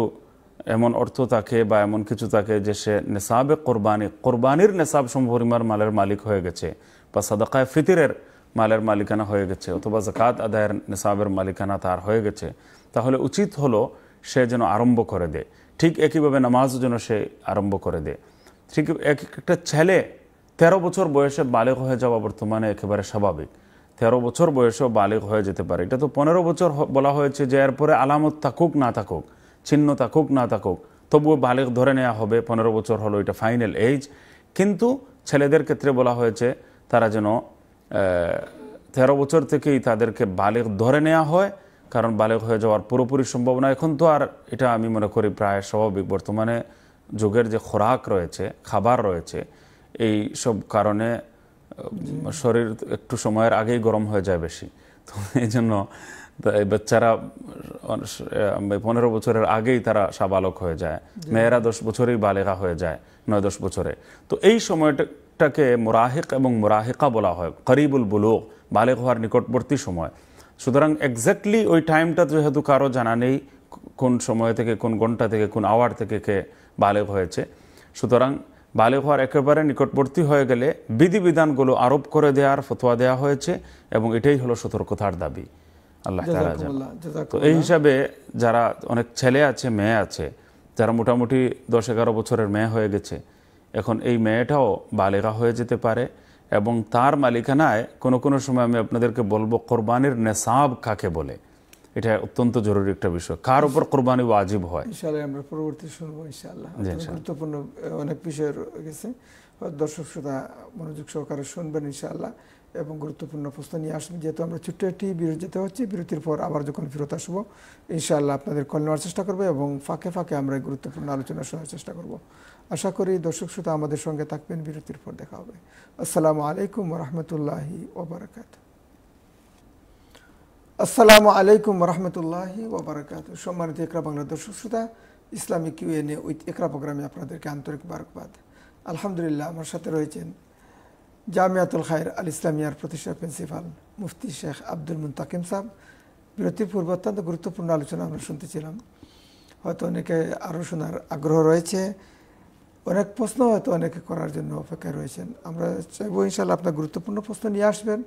এমন অর্থ তাকে বা এমন কিছু তাকে যে সে নেশাবে কোরবানি কোরবানির নেশাব সমপরিমাণ মালের মালিক হয়ে গেছে বা সাদাকায় ফিতিরের মালের মালিকানা হয়ে গেছে অথবা জাকাত আদায়ের নেশাবের মালিকানা তার হয়ে গেছে তাহলে উচিত হলো সে যেন আরম্ভ করে দেয় ঠিক একইভাবে নামাজ যেন সে আরম্ভ করে দেয় ঠিক এক একটা ছেলে তেরো বছর বয়সে বালিক হয়ে যাওয়া বর্তমানে একেবারে স্বাভাবিক তেরো বছর বয়সেও বালিক হয়ে যেতে পারে এটা তো পনেরো বছর বলা হয়েছে যে এরপরে আলামত থাকুক না থাকুক ছিন্ন থাকুক না থাকুক তবুও বালিক ধরে নেওয়া হবে পনেরো বছর হলো এটা ফাইনাল এজ কিন্তু ছেলেদের ক্ষেত্রে বলা হয়েছে তারা যেন তেরো বছর থেকেই তাদেরকে বালিক ধরে নেওয়া হয় কারণ বালিক হয়ে যাওয়ার পুরোপুরি সম্ভাবনা এখন তো আর এটা আমি মনে করি প্রায় স্বাভাবিক বর্তমানে যুগের যে খোরাক রয়েছে খাবার রয়েছে এই সব কারণে শরীর একটু সময়ের আগেই গরম হয়ে যায় বেশি তো এই জন্য বাচ্চারা পনেরো বছরের আগেই তারা সাবালক হয়ে যায় মেয়েরা দশ বছরেই বালেগা হয়ে যায় নয় দশ বছরে তো এই সময়টাকে মোরাহিক এবং মোরাহিকা বলা হয় করিবুল বুলুক বালেক হওয়ার নিকটবর্তী সময় সুতরাং এক্স্যাক্টলি ওই টাইমটা যেহেতু কারো জানা নেই কোন সময় থেকে কোন ঘন্টা থেকে কোন আওয়ার থেকে কে বালেক হয়েছে সুতরাং বালেক হওয়ার একেবারে নিকটবর্তী হয়ে গেলে বিধিবিধানগুলো আরোপ করে দেওয়ার ফতোয়া দেওয়া হয়েছে এবং এটাই হলো সতর্কতার দাবি আল্লাহ তো এই হিসাবে যারা অনেক ছেলে আছে মেয়ে আছে যারা মোটামুটি দশ এগারো বছরের মেয়ে হয়ে গেছে এখন এই মেয়েটাও বালেগা হয়ে যেতে পারে এবং তার মালিকানায় কোনো কোনো সময় আমি আপনাদেরকে বলবো কোরবানির নেশাব কাকে বলে এটা অত্যন্ত জরুরি একটা বিষয় কার উপর কোরবানি ওয়াজিব হয় ইনশাআল্লাহ আমরা পরবর্তী শুনবো ইনশাআল্লাহ গুরুত্বপূর্ণ অনেক বিষয় গেছে দর্শক শ্রোতা মনোযোগ সহকারে শুনবেন ইনশাআল্লাহ এবং গুরুত্বপূর্ণ প্রশ্ন নিয়ে আসবেন যেহেতু আমরা ছোট্ট একটি বিরতি যেতে হচ্ছে বিরতির পর আবার যখন ফেরত আসবো ইনশাআল্লাহ আপনাদের কল নেওয়ার চেষ্টা করবো এবং ফাঁকে ফাঁকে আমরা গুরুত্বপূর্ণ আলোচনা শোনার চেষ্টা করব আশা করি দর্শক শ্রোতা আমাদের সঙ্গে থাকবেন বিরতির পর দেখা হবে আসসালামু আলাইকুম রহমতুল্লাহ ওবরাকাত আসসালামু আলাইকুম রহমতুল্লাহ ওবরাকাত সম্মানিত একরা বাংলা দর্শক শ্রোতা ইসলামিক ইউএনএ উইথ একরা প্রোগ্রামে আপনাদেরকে আন্তরিক বারকবাদ আলহামদুলিল্লাহ আমার সাথে রয়েছেন জামিয়াতুল খায়ের আল ইসলামিয়ার প্রতিষ্ঠা প্রিন্সিপাল মুফতি শেখ আব্দুল মুন্তাকিম সাহ বিরতির পূর্ব অত্যন্ত গুরুত্বপূর্ণ আলোচনা আমরা শুনতেছিলাম হয়তো অনেকে আরও শোনার আগ্রহ রয়েছে অনেক প্রশ্ন হয়তো অনেকে করার জন্য অপেক্ষায় রয়েছেন আমরা চাইবো ইনশাল্লাহ আপনার গুরুত্বপূর্ণ প্রশ্ন নিয়ে আসবেন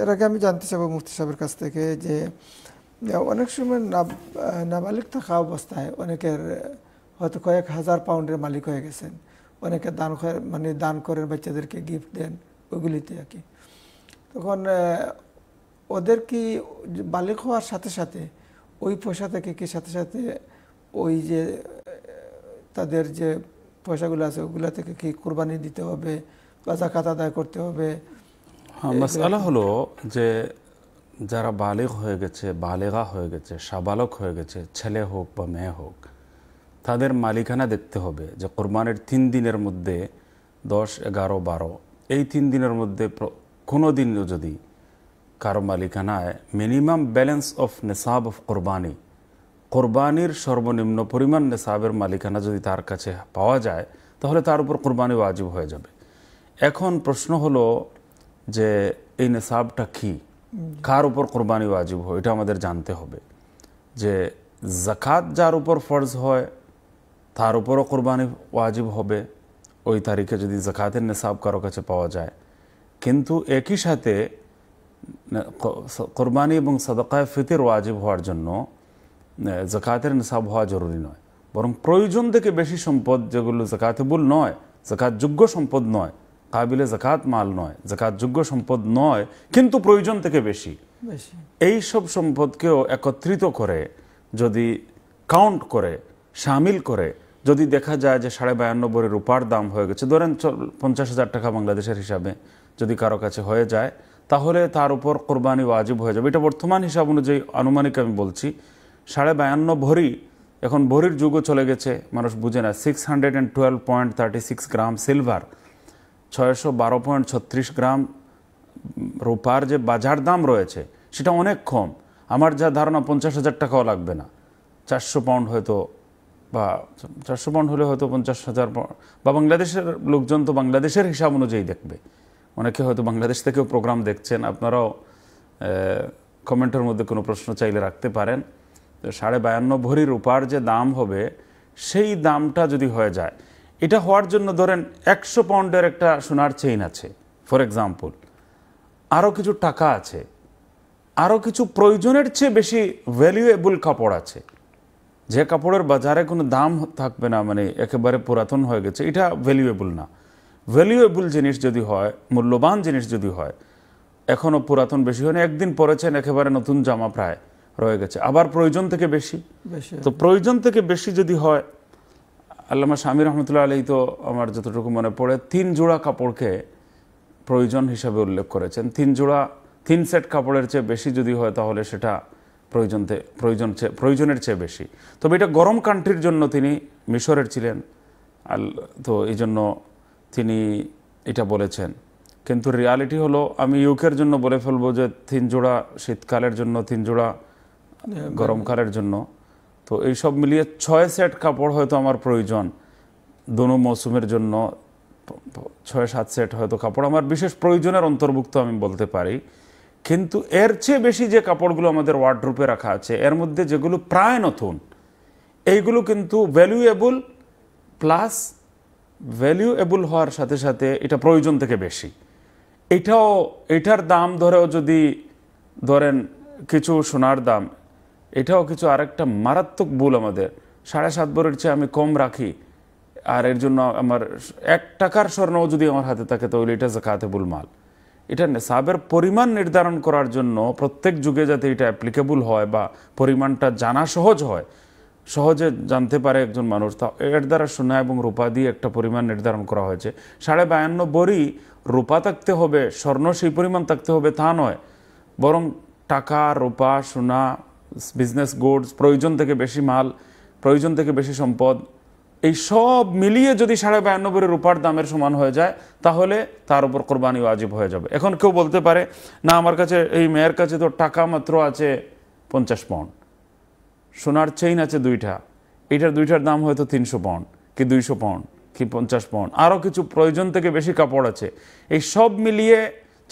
এর আগে আমি জানতে চাইবো মুফতি সাহেবের কাছ থেকে যে অনেক সময় নাবালিক থাকা অবস্থায় অনেকের হয়তো কয়েক হাজার পাউন্ডের মালিক হয়ে গেছেন অনেকে দান মানে দান করেন বাচ্চাদেরকে গিফট দেন ওইগুলিতে আর কি তখন ওদের কি বালিক হওয়ার সাথে সাথে ওই পয়সা থেকে কি সাথে সাথে ওই যে তাদের যে পয়সাগুলো আছে ওগুলো থেকে কি কোরবানি দিতে হবে বা জাকাত আদায় করতে হবে মশালা হ্যাঁ, হলো যে যারা বালিক হয়ে গেছে বালেগা হয়ে গেছে সাবালক হয়ে গেছে ছেলে হোক বা মেয়ে হোক তাদের মালিকানা দেখতে হবে যে কোরবানির তিন দিনের মধ্যে দশ এগারো বারো এই তিন দিনের মধ্যে কোনো দিন যদি কারো মালিকানায় মিনিমাম ব্যালেন্স অফ নেশাব অফ কোরবানি কোরবানির সর্বনিম্ন পরিমাণ নেশাবের মালিকানা যদি তার কাছে পাওয়া যায় তাহলে তার উপর কোরবানি ওয়াজিব হয়ে যাবে এখন প্রশ্ন হলো যে এই নেশাবটা কী কার উপর কোরবানি ওয়াজিব হয় এটা আমাদের জানতে হবে যে জাকাত যার উপর ফরজ হয় তার উপরও কোরবানি ওয়াজিব হবে ওই তারিখে যদি জাকাতের নেশাব কারো কাছে পাওয়া যায় কিন্তু একই সাথে কোরবানি এবং সদকায় ফিতের ওয়াজিব হওয়ার জন্য জাকাতের নেশাব হওয়া জরুরি নয় বরং প্রয়োজন থেকে বেশি সম্পদ যেগুলো জাকাতেবুল নয় জাকাত যোগ্য সম্পদ নয় কাবিলে জাকাত মাল নয় জাকাত যোগ্য সম্পদ নয় কিন্তু প্রয়োজন থেকে বেশি এই সব সম্পদকেও একত্রিত করে যদি কাউন্ট করে সামিল করে যদি দেখা যায় যে সাড়ে বায়ান্নব্বই রূপার দাম হয়ে গেছে ধরেন পঞ্চাশ হাজার টাকা বাংলাদেশের হিসাবে যদি কারো কাছে হয়ে যায় তাহলে তার উপর কোরবানি ওয়াজিব হয়ে যাবে এটা বর্তমান হিসাব অনুযায়ী আনুমানিক আমি বলছি সাড়ে বায়ান্ন ভরি এখন ভরির যুগও চলে গেছে মানুষ বুঝে না six hundred and twelve point thirty six gram silver ছয়শো বারো পয়েন্ট ছত্রিশ গ্রাম রূপার যে বাজার দাম রয়েছে সেটা অনেক কম আমার যা ধারণা পঞ্চাশ হাজার টাকাও লাগবে না চারশো পাউন্ড হয়তো বা চারশো পাউন্ড হলে হয়তো পঞ্চাশ হাজার বা বাংলাদেশের লোকজন তো বাংলাদেশের হিসাব অনুযায়ী দেখবে অনেকে হয়তো বাংলাদেশ থেকেও প্রোগ্রাম দেখছেন আপনারাও কমেন্টের মধ্যে কোনো প্রশ্ন চাইলে রাখতে পারেন তো সাড়ে বায়ান্ন ভরির উপার যে দাম হবে সেই দামটা যদি হয়ে যায় এটা হওয়ার জন্য ধরেন একশো পাউন্ডের একটা সোনার চেইন আছে ফর এক্সাম্পল আরও কিছু টাকা আছে আরও কিছু প্রয়োজনের চেয়ে বেশি ভ্যালুয়েবল কাপড় আছে যে কাপড়ের বাজারে কোনো দাম থাকবে না মানে একেবারে পুরাতন হয়ে গেছে এটা ভ্যালুয়েবল না ভ্যালুয়েবল জিনিস যদি হয় মূল্যবান জিনিস যদি হয় এখনও পুরাতন বেশি হয়নি একদিন পরেছেন একেবারে নতুন জামা প্রায় রয়ে গেছে আবার প্রয়োজন থেকে বেশি তো প্রয়োজন থেকে বেশি যদি হয় আল্লামা স্বামী রহমতুল্লাহ আলহী তো আমার যতটুকু মনে পড়ে তিন জোড়া কাপড়কে প্রয়োজন হিসাবে উল্লেখ করেছেন তিন জোড়া তিন সেট কাপড়ের চেয়ে বেশি যদি হয় তাহলে সেটা প্রয়োজন প্রয়োজন প্রয়োজনের চেয়ে বেশি তবে এটা গরম কান্ট্রির জন্য তিনি মিশরের ছিলেন আল তো এই জন্য তিনি এটা বলেছেন কিন্তু রিয়ালিটি হলো আমি ইউকের জন্য বলে ফেলবো যে তিন জোড়া শীতকালের জন্য তিন জোড়া গরমকালের জন্য তো এইসব মিলিয়ে ছয় সেট কাপড় হয়তো আমার প্রয়োজন দোনো মৌসুমের জন্য ছয় সাত সেট হয়তো কাপড় আমার বিশেষ প্রয়োজনের অন্তর্ভুক্ত আমি বলতে পারি কিন্তু এর চেয়ে বেশি যে কাপড়গুলো আমাদের ওয়ার্ড্রুপে রাখা আছে এর মধ্যে যেগুলো প্রায় নতুন এইগুলো কিন্তু ভ্যালুয়েবল প্লাস ভ্যালুয়েবল হওয়ার সাথে সাথে এটা প্রয়োজন থেকে বেশি এটাও এটার দাম ধরেও যদি ধরেন কিছু সোনার দাম এটাও কিছু আরেকটা মারাত্মক ভুল আমাদের সাড়ে সাত বরের চেয়ে আমি কম রাখি আর এর জন্য আমার এক টাকার স্বর্ণও যদি আমার হাতে থাকে তাহলে এটা জাকাতে ভুল মাল এটা নেশাবের পরিমাণ নির্ধারণ করার জন্য প্রত্যেক যুগে যাতে এটা অ্যাপ্লিকেবল হয় বা পরিমাণটা জানা সহজ হয় সহজে জানতে পারে একজন মানুষ তা এর দ্বারা সোনা এবং রূপা দিয়ে একটা পরিমাণ নির্ধারণ করা হয়েছে সাড়ে বায়ান্ন বড়ি রূপা থাকতে হবে স্বর্ণ সেই পরিমাণ থাকতে হবে তা নয় বরং টাকা রূপা সোনা বিজনেস গুডস প্রয়োজন থেকে বেশি মাল প্রয়োজন থেকে বেশি সম্পদ এই সব মিলিয়ে যদি সাড়ে বায়ান্নব্বই রূপার দামের সমান হয়ে যায় তাহলে তার উপর কোরবানি ওয়াজিব হয়ে যাবে এখন কেউ বলতে পারে না আমার কাছে এই মেয়ের কাছে তো টাকা মাত্র আছে পঞ্চাশ পাউন্ড সোনার চেইন আছে দুইটা এটার দুইটার দাম হয়তো তিনশো পাউন্ড কি দুইশো পাউন্ড কি পঞ্চাশ পাউন্ড আরও কিছু প্রয়োজন থেকে বেশি কাপড় আছে এই সব মিলিয়ে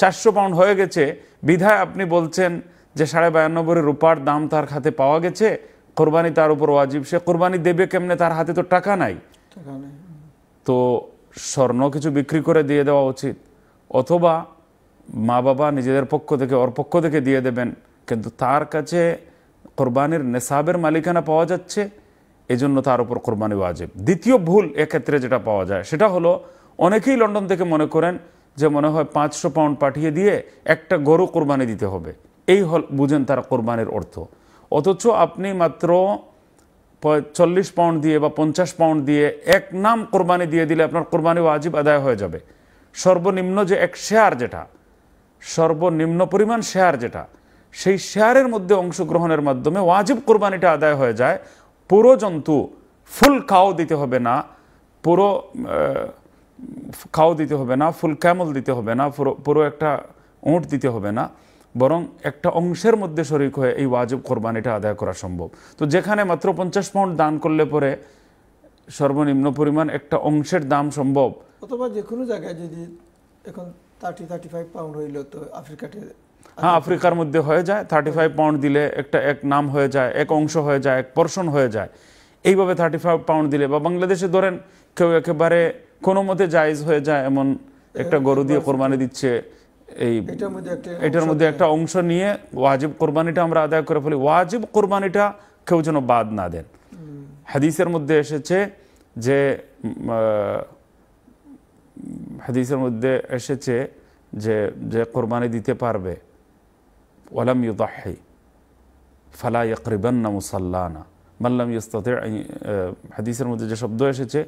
চারশো পাউন্ড হয়ে গেছে বিধায় আপনি বলছেন যে সাড়ে বায়ান্নব্বই রূপার দাম তার খাতে পাওয়া গেছে কোরবানি তার উপর ওয়াজিব সে কোরবানি দেবে কেমনে তার হাতে তো টাকা নাই তো স্বর্ণ কিছু বিক্রি করে দিয়ে দেওয়া উচিত অথবা মা বাবা নিজেদের পক্ষ থেকে ওর পক্ষ থেকে দিয়ে দেবেন কিন্তু তার কাছে কোরবানির নেশাবের মালিকানা পাওয়া যাচ্ছে এজন্য তার উপর কোরবানি ওয়াজিব দ্বিতীয় ভুল এক্ষেত্রে যেটা পাওয়া যায় সেটা হলো অনেকেই লন্ডন থেকে মনে করেন যে মনে হয় পাঁচশো পাউন্ড পাঠিয়ে দিয়ে একটা গরু কোরবানি দিতে হবে এই হল বুঝেন তারা কোরবানির অর্থ অথচ আপনি মাত্র চল্লিশ পাউন্ড দিয়ে বা পঞ্চাশ পাউন্ড দিয়ে এক নাম কোরবানি দিয়ে দিলে আপনার কোরবানি ওয়াজিব আদায় হয়ে যাবে সর্বনিম্ন যে এক শেয়ার যেটা সর্বনিম্ন পরিমাণ শেয়ার যেটা সেই শেয়ারের মধ্যে অংশগ্রহণের মাধ্যমে ওয়াজিব কোরবানিটা আদায় হয়ে যায় পুরো জন্তু ফুল কাও দিতে হবে না পুরো খাও দিতে হবে না ফুল ক্যামল দিতে হবে না পুরো পুরো একটা উঁট দিতে হবে না বরং একটা অংশের মধ্যে শরিক হয়ে এই ওয়াজিব কোরবানিটা আদায় করা সম্ভব তো যেখানে মাত্র পঞ্চাশ পাউন্ড দান করলে পরে সর্বনিম্ন পরিমাণ একটা অংশের দাম সম্ভব অথবা যে কোনো জায়গায় যদি এখন থার্টি থার্টি ফাইভ পাউন্ড হইল তো আফ্রিকাতে হ্যাঁ আফ্রিকার মধ্যে হয়ে যায় থার্টি ফাইভ পাউন্ড দিলে একটা এক নাম হয়ে যায় এক অংশ হয়ে যায় এক পর্শন হয়ে যায় এইভাবে থার্টি ফাইভ পাউন্ড দিলে বা বাংলাদেশে ধরেন কেউ একেবারে কোনো মতে জায়জ হয়ে যায় এমন একটা গরু দিয়ে কোরবানি দিচ্ছে এই এটার মধ্যে একটা অংশ নিয়ে ওয়াজিব কোরবানিটা আমরা আদায় করে ফেলি ওয়াজিব কোরবানিটা কেউ যেন বাদ না দেন হাদিসের মধ্যে এসেছে যে হাদিসের মধ্যে এসেছে যে যে কোরবানি দিতে পারবে ওলাম ইউদাহি ফালা ইকরিবান্না মুসাল্লানা মাল্লাম ইস্তাতে হাদিসের মধ্যে যে শব্দ এসেছে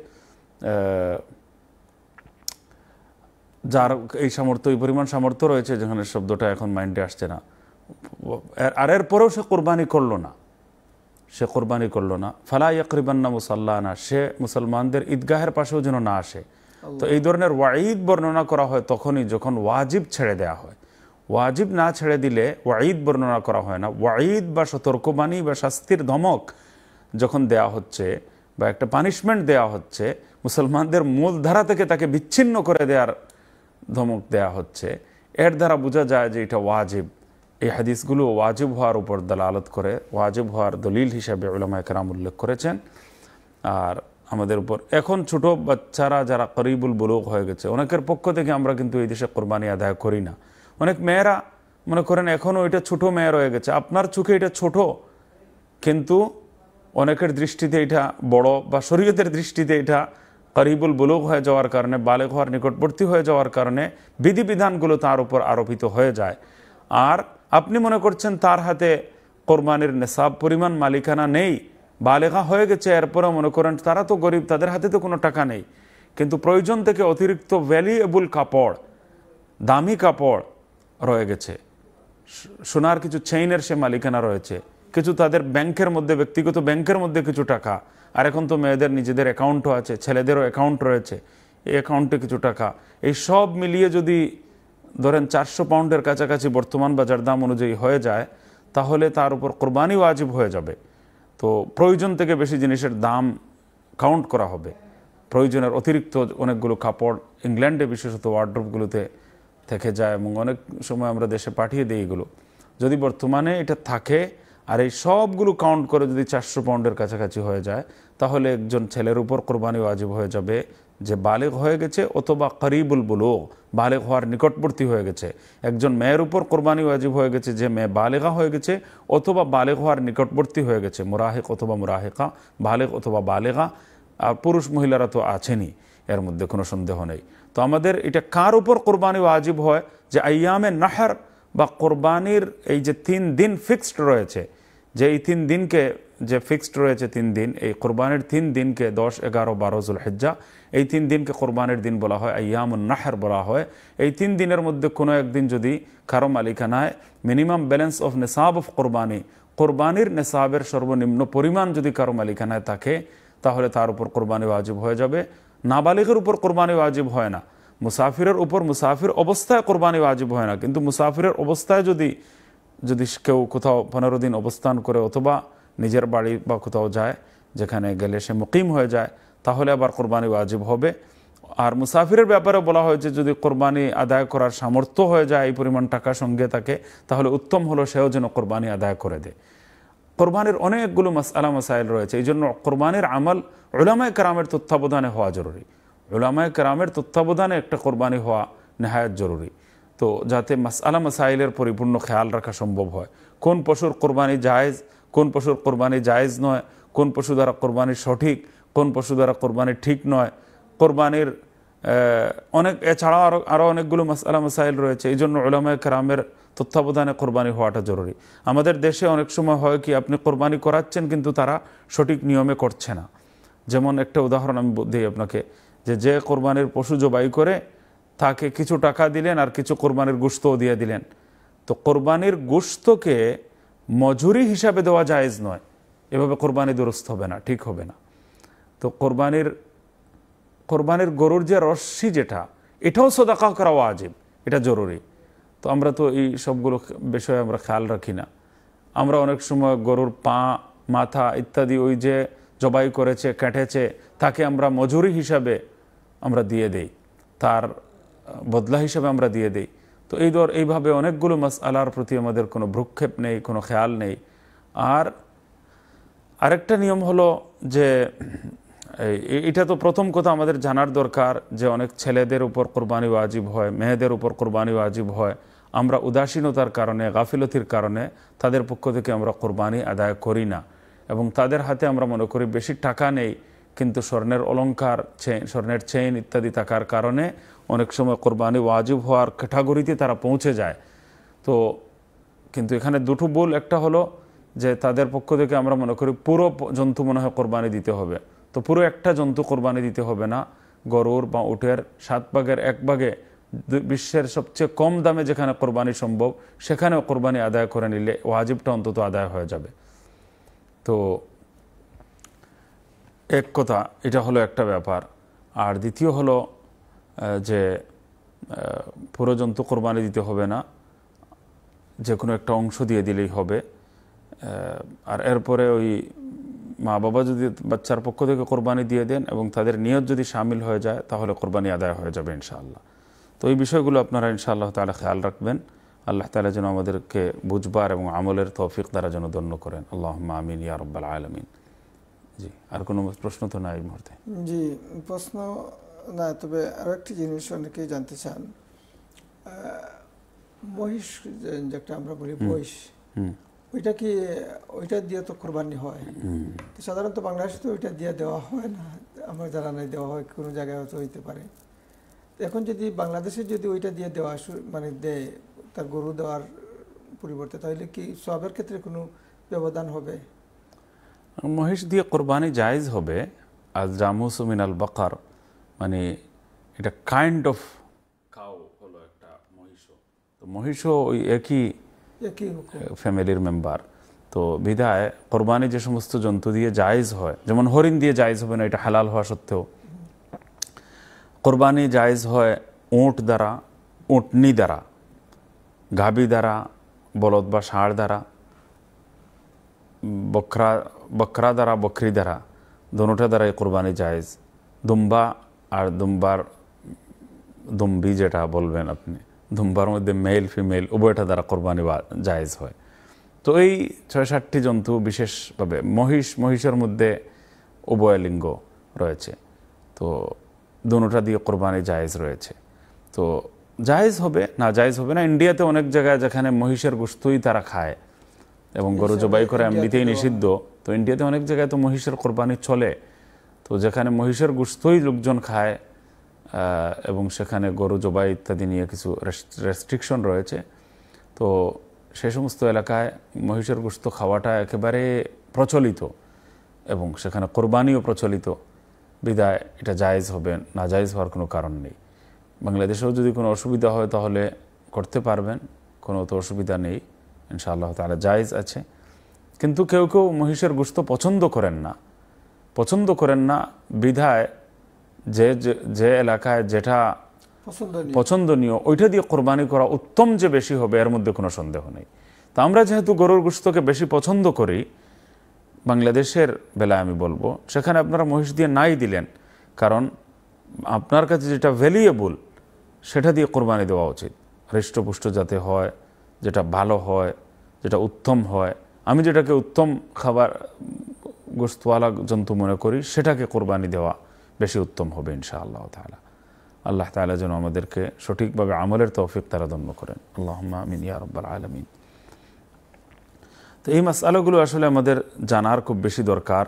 যার এই সামর্থ্য এই পরিমাণ সামর্থ্য রয়েছে যেখানে শব্দটা এখন মাইন্ডে আসছে না আর এরপরেও সে কোরবানি করলো না সে কোরবানি করলো না ফালা ইয়করিবান্না না সে মুসলমানদের ঈদগাহের পাশেও যেন না আসে তো এই ধরনের ওয়াঈদ বর্ণনা করা হয় তখনই যখন ওয়াজিব ছেড়ে দেয়া হয় ওয়াজিব না ছেড়ে দিলে ওয়াঈদ বর্ণনা করা হয় না ওয়াঈদ বা সতর্কবাণী বা শাস্তির ধমক যখন দেয়া হচ্ছে বা একটা পানিশমেন্ট দেয়া হচ্ছে মুসলমানদের মূলধারা থেকে তাকে বিচ্ছিন্ন করে দেওয়ার ধমক দেয়া হচ্ছে এর দ্বারা বোঝা যায় যে এটা ওয়াজিব এই হাদিসগুলো ওয়াজিব হওয়ার উপর দালালত করে ওয়াজিব হওয়ার দলিল হিসাবে উলামা একরাম উল্লেখ করেছেন আর আমাদের উপর এখন ছোট বাচ্চারা যারা করিবুল বলুক হয়ে গেছে অনেকের পক্ষ থেকে আমরা কিন্তু এই দেশে কোরবানি আদায় করি না অনেক মেয়েরা মনে করেন এখনও এটা ছোট মেয়ে রয়ে গেছে আপনার চোখে এটা ছোট কিন্তু অনেকের দৃষ্টিতে এটা বড় বা শরীয়তের দৃষ্টিতে এটা করিবুল বুলুক হয়ে যাওয়ার কারণে বালেগ হওয়ার নিকটবর্তী হয়ে যাওয়ার কারণে বিধিবিধানগুলো তার উপর আরোপিত হয়ে যায় আর আপনি মনে করছেন তার হাতে কোরবানির নেশাব পরিমাণ মালিকানা নেই বালেখা হয়ে গেছে এরপরে মনে করেন তারা তো গরিব তাদের হাতে তো কোনো টাকা নেই কিন্তু প্রয়োজন থেকে অতিরিক্ত ভ্যালিয়েবল কাপড় দামি কাপড় রয়ে গেছে সোনার কিছু চেইনের সে মালিকানা রয়েছে কিছু তাদের ব্যাংকের মধ্যে ব্যক্তিগত ব্যাংকের মধ্যে কিছু টাকা আর এখন তো মেয়েদের নিজেদের অ্যাকাউন্টও আছে ছেলেদেরও অ্যাকাউন্ট রয়েছে এই অ্যাকাউন্টে কিছু টাকা এই সব মিলিয়ে যদি ধরেন চারশো পাউন্ডের কাছাকাছি বর্তমান বাজার দাম অনুযায়ী হয়ে যায় তাহলে তার উপর কোরবানি ওয়াজিব হয়ে যাবে তো প্রয়োজন থেকে বেশি জিনিসের দাম কাউন্ট করা হবে প্রয়োজনের অতিরিক্ত অনেকগুলো কাপড় ইংল্যান্ডে বিশেষত ওয়ার্ড্রোপগুলোতে থেকে যায় এবং অনেক সময় আমরা দেশে পাঠিয়ে দিই এগুলো যদি বর্তমানে এটা থাকে আর এই সবগুলো কাউন্ট করে যদি চারশো পাউন্ডের কাছাকাছি হয়ে যায় তাহলে একজন ছেলের উপর কোরবানি ওয়াজিব হয়ে যাবে যে বালেগ হয়ে গেছে অথবা করিবুল বুলোগ বালেগ হওয়ার নিকটবর্তী হয়ে গেছে একজন মেয়ের উপর কোরবানি ওয়াজিব হয়ে গেছে যে মেয়ে বালেগা হয়ে গেছে অথবা বালেগ হওয়ার নিকটবর্তী হয়ে গেছে মুরাহেক অথবা মুরাহেকা বালেগ অথবা বালেগা আর পুরুষ মহিলারা তো আছেনই এর মধ্যে কোনো সন্দেহ নেই তো আমাদের এটা কার উপর কোরবানি ওয়াজিব হয় যে আয়ামে নাহার বা কোরবানির এই যে তিন দিন ফিক্সড রয়েছে যে এই তিন দিনকে যে ফিক্সড রয়েছে তিন দিন এই কোরবানির তিন দিনকে দশ এগারো বারো হেজ্জা এই তিন দিনকে কোরবানির দিন বলা হয় আয়ামুন নাহার বলা হয় এই তিন দিনের মধ্যে কোনো একদিন যদি কারো মালিকানায় মিনিমাম ব্যালেন্স অফ নেশাব অফ কোরবানি কোরবানির নেশাবের সর্বনিম্ন পরিমাণ যদি কারো মালিকানায় থাকে তাহলে তার উপর কোরবানি ওয়াজিব হয়ে যাবে নাবালিকের উপর কোরবানি ওয়াজিব হয় না মুসাফিরের উপর মুসাফির অবস্থায় কোরবানি ওয়াজিব হয় না কিন্তু মুসাফিরের অবস্থায় যদি যদি কেউ কোথাও পনেরো দিন অবস্থান করে অথবা নিজের বাড়ি বা কোথাও যায় যেখানে গেলে সে মুকিম হয়ে যায় তাহলে আবার কোরবানি ওয়াজিব হবে আর মুসাফিরের ব্যাপারে বলা হয়েছে যদি কোরবানি আদায় করার সামর্থ্য হয়ে যায় এই পরিমাণ টাকা সঙ্গে থাকে তাহলে উত্তম হলো সেও যেন কোরবানি আদায় করে দেয় কোরবানির অনেকগুলো মাসালা মাসাইল রয়েছে এই জন্য কোরবানির আমল ওলামায় কেরামের তত্ত্বাবধানে হওয়া জরুরি ওলামায় কেরামের তত্ত্বাবধানে একটা কোরবানি হওয়া নেহায়ত জরুরি তো যাতে মাসালা মাসাইলের পরিপূর্ণ খেয়াল রাখা সম্ভব হয় কোন পশুর কোরবানি জায়েজ কোন পশুর কোরবানি জায়েজ নয় কোন পশু দ্বারা কোরবানি সঠিক কোন পশু দ্বারা কোরবানি ঠিক নয় কোরবানির অনেক এছাড়াও আরও আরও অনেকগুলো মাসালা মাসাইল রয়েছে এই জন্য ওলামায় কেরামের তত্ত্বাবধানে কোরবানি হওয়াটা জরুরি আমাদের দেশে অনেক সময় হয় কি আপনি কোরবানি করাচ্ছেন কিন্তু তারা সঠিক নিয়মে করছে না যেমন একটা উদাহরণ আমি দিই আপনাকে যে যে কোরবানির পশু জবাই করে তাকে কিছু টাকা দিলেন আর কিছু কোরবানির গুস্তও দিয়ে দিলেন তো কোরবানির গুস্তকে মজুরি হিসাবে দেওয়া জায়েজ নয় এভাবে কোরবানি দুরস্ত হবে না ঠিক হবে না তো কোরবানির কোরবানির গরুর যে রশ্মি যেটা এটাও সদাকা করা ওয়াজিব এটা জরুরি তো আমরা তো এই সবগুলো বিষয়ে আমরা খেয়াল রাখি না আমরা অনেক সময় গরুর পা মাথা ইত্যাদি ওই যে জবাই করেছে কেটেছে তাকে আমরা মজুরি হিসাবে আমরা দিয়ে দেই তার বদলা হিসাবে আমরা দিয়ে দেই তো এই ধর এইভাবে অনেকগুলো মাস আলার প্রতি আমাদের কোনো ভ্রুক্ষেপ নেই কোনো খেয়াল নেই আর আরেকটা নিয়ম হলো যে এটা তো প্রথম কথা আমাদের জানার দরকার যে অনেক ছেলেদের উপর কোরবানি ওয়াজিব হয় মেয়েদের উপর কোরবানি ওয়াজিব হয় আমরা উদাসীনতার কারণে গাফিলতির কারণে তাদের পক্ষ থেকে আমরা কোরবানি আদায় করি না এবং তাদের হাতে আমরা মনে করি বেশি টাকা নেই কিন্তু স্বর্ণের অলঙ্কার চেন স্বর্ণের চেইন ইত্যাদি থাকার কারণে অনেক সময় কোরবানি ওয়াজিব হওয়ার ক্যাটাগরিতে তারা পৌঁছে যায় তো কিন্তু এখানে দুটো বল একটা হলো যে তাদের পক্ষ থেকে আমরা মনে করি পুরো জন্তু মনে হয় কোরবানি দিতে হবে তো পুরো একটা জন্তু কোরবানি দিতে হবে না গরুর বা উটের সাত ভাগের এক ভাগে বিশ্বের সবচেয়ে কম দামে যেখানে কোরবানি সম্ভব সেখানেও কোরবানি আদায় করে নিলে ওয়াজিবটা অন্তত আদায় হয়ে যাবে তো এক কথা এটা হলো একটা ব্যাপার আর দ্বিতীয় হলো যে পুরো জন্তু কোরবানি দিতে হবে না যে কোনো একটা অংশ দিয়ে দিলেই হবে আর এরপরে ওই মা বাবা যদি বাচ্চার পক্ষ থেকে কোরবানি দিয়ে দেন এবং তাদের নিয়ত যদি সামিল হয়ে যায় তাহলে কোরবানি আদায় হয়ে যাবে ইনশাআল্লাহ তো এই বিষয়গুলো আপনারা ইনশাআল্লাহ তালা খেয়াল রাখবেন আল্লাহ তালা যেন আমাদেরকে বুঝবার এবং আমলের তৌফিক দ্বারা যেন ধন্য করেন আল্লাহ আমিন ইয়ারব্বাল আলমিন জি আর কোনো প্রশ্ন তো নাই এই মুহূর্তে জি প্রশ্ন না তবে আর একটি জিনিস অনেকেই জানতে চান মহিষ যেটা আমরা বলি মহিষ ওইটা কি ওইটা দিয়ে তো কোরবানি হয় সাধারণত বাংলাদেশে তো ওইটা দিয়ে দেওয়া হয় না আমার যারা নাই দেওয়া হয় কোনো জায়গায় হয়তো হইতে পারে এখন যদি বাংলাদেশে যদি ওইটা দিয়ে দেওয়া মানে দেয় তার গরু দেওয়ার পরিবর্তে তাহলে কি সবের ক্ষেত্রে কোনো ব্যবধান হবে মহিষ দিয়ে কোরবানি জায়জ হবে আজ রামুসুমিন আল বাকার মানে এটা কাইন্ড অফ কাউ হলো একটা মহিষ তো মহিষ ওই একই ফ্যামিলির মেম্বার তো বিধায় কোরবানি যে সমস্ত জন্তু দিয়ে জায়জ হয় যেমন হরিণ দিয়ে জায়জ হবে না এটা হালাল হওয়া সত্ত্বেও কোরবানি জায়জ হয় উঁট দ্বারা উঁটনি দ্বারা গাভী দ্বারা বলদ বা ষাঁড় দ্বারা বকরা বকরা দ্বারা বকরি দ্বারা দোনোটা দ্বারাই কোরবানি জায়জ দুম্বা আর দুম্বার দুম্বি যেটা বলবেন আপনি দুম্বার মধ্যে মেল ফিমেল উভয়টা দ্বারা কোরবানি জায়েজ হয় তো এই ছয় ষাটটি জন্তু বিশেষভাবে মহিষ মহিষের মধ্যে উভয় লিঙ্গ রয়েছে তো দুটা দিয়ে কোরবানি জায়েজ রয়েছে তো জায়েজ হবে না জায়েজ হবে না ইন্ডিয়াতে অনেক জায়গায় যেখানে মহিষের গোস্তই তারা খায় এবং গরু জবাই করে এমনিতেই নিষিদ্ধ তো ইন্ডিয়াতে অনেক জায়গায় তো মহিষের কোরবানি চলে তো যেখানে মহিষের গুস্তই লোকজন খায় এবং সেখানে গরু জবাই ইত্যাদি নিয়ে কিছু রেস্ট্রিকশন রয়েছে তো সে সমস্ত এলাকায় মহিষের গুস্ত খাওয়াটা একেবারে প্রচলিত এবং সেখানে কোরবানিও প্রচলিত বিদায় এটা জায়েজ হবে না জায়েজ হওয়ার কোনো কারণ নেই বাংলাদেশেও যদি কোনো অসুবিধা হয় তাহলে করতে পারবেন কোনো তো অসুবিধা নেই ইনশাআল্লাহ তাহলে জায়জ আছে কিন্তু কেউ কেউ মহিষের গুস্ত পছন্দ করেন না পছন্দ করেন না বিধায় যে যে এলাকায় যেটা পছন্দনীয় ওইটা দিয়ে কোরবানি করা উত্তম যে বেশি হবে এর মধ্যে কোনো সন্দেহ নেই তো আমরা যেহেতু গরুর গুস্তকে বেশি পছন্দ করি বাংলাদেশের বেলায় আমি বলবো সেখানে আপনারা মহিষ দিয়ে নাই দিলেন কারণ আপনার কাছে যেটা ভ্যালিয়েবল সেটা দিয়ে কোরবানি দেওয়া উচিত হৃষ্টপুষ্ট যাতে হয় যেটা ভালো হয় যেটা উত্তম হয় আমি যেটাকে উত্তম খাবার গোস্তওয়ালা জন্তু মনে করি সেটাকে কোরবানি দেওয়া বেশি উত্তম হবে ইনশা আল্লাহ তালা আল্লাহ তালা যেন আমাদেরকে সঠিকভাবে আমলের তৌফিক তারা দন্য করেন আল্লাহ আমিন ইয়া রব্বাল আলমিন তো এই মাসালাগুলো আসলে আমাদের জানার খুব বেশি দরকার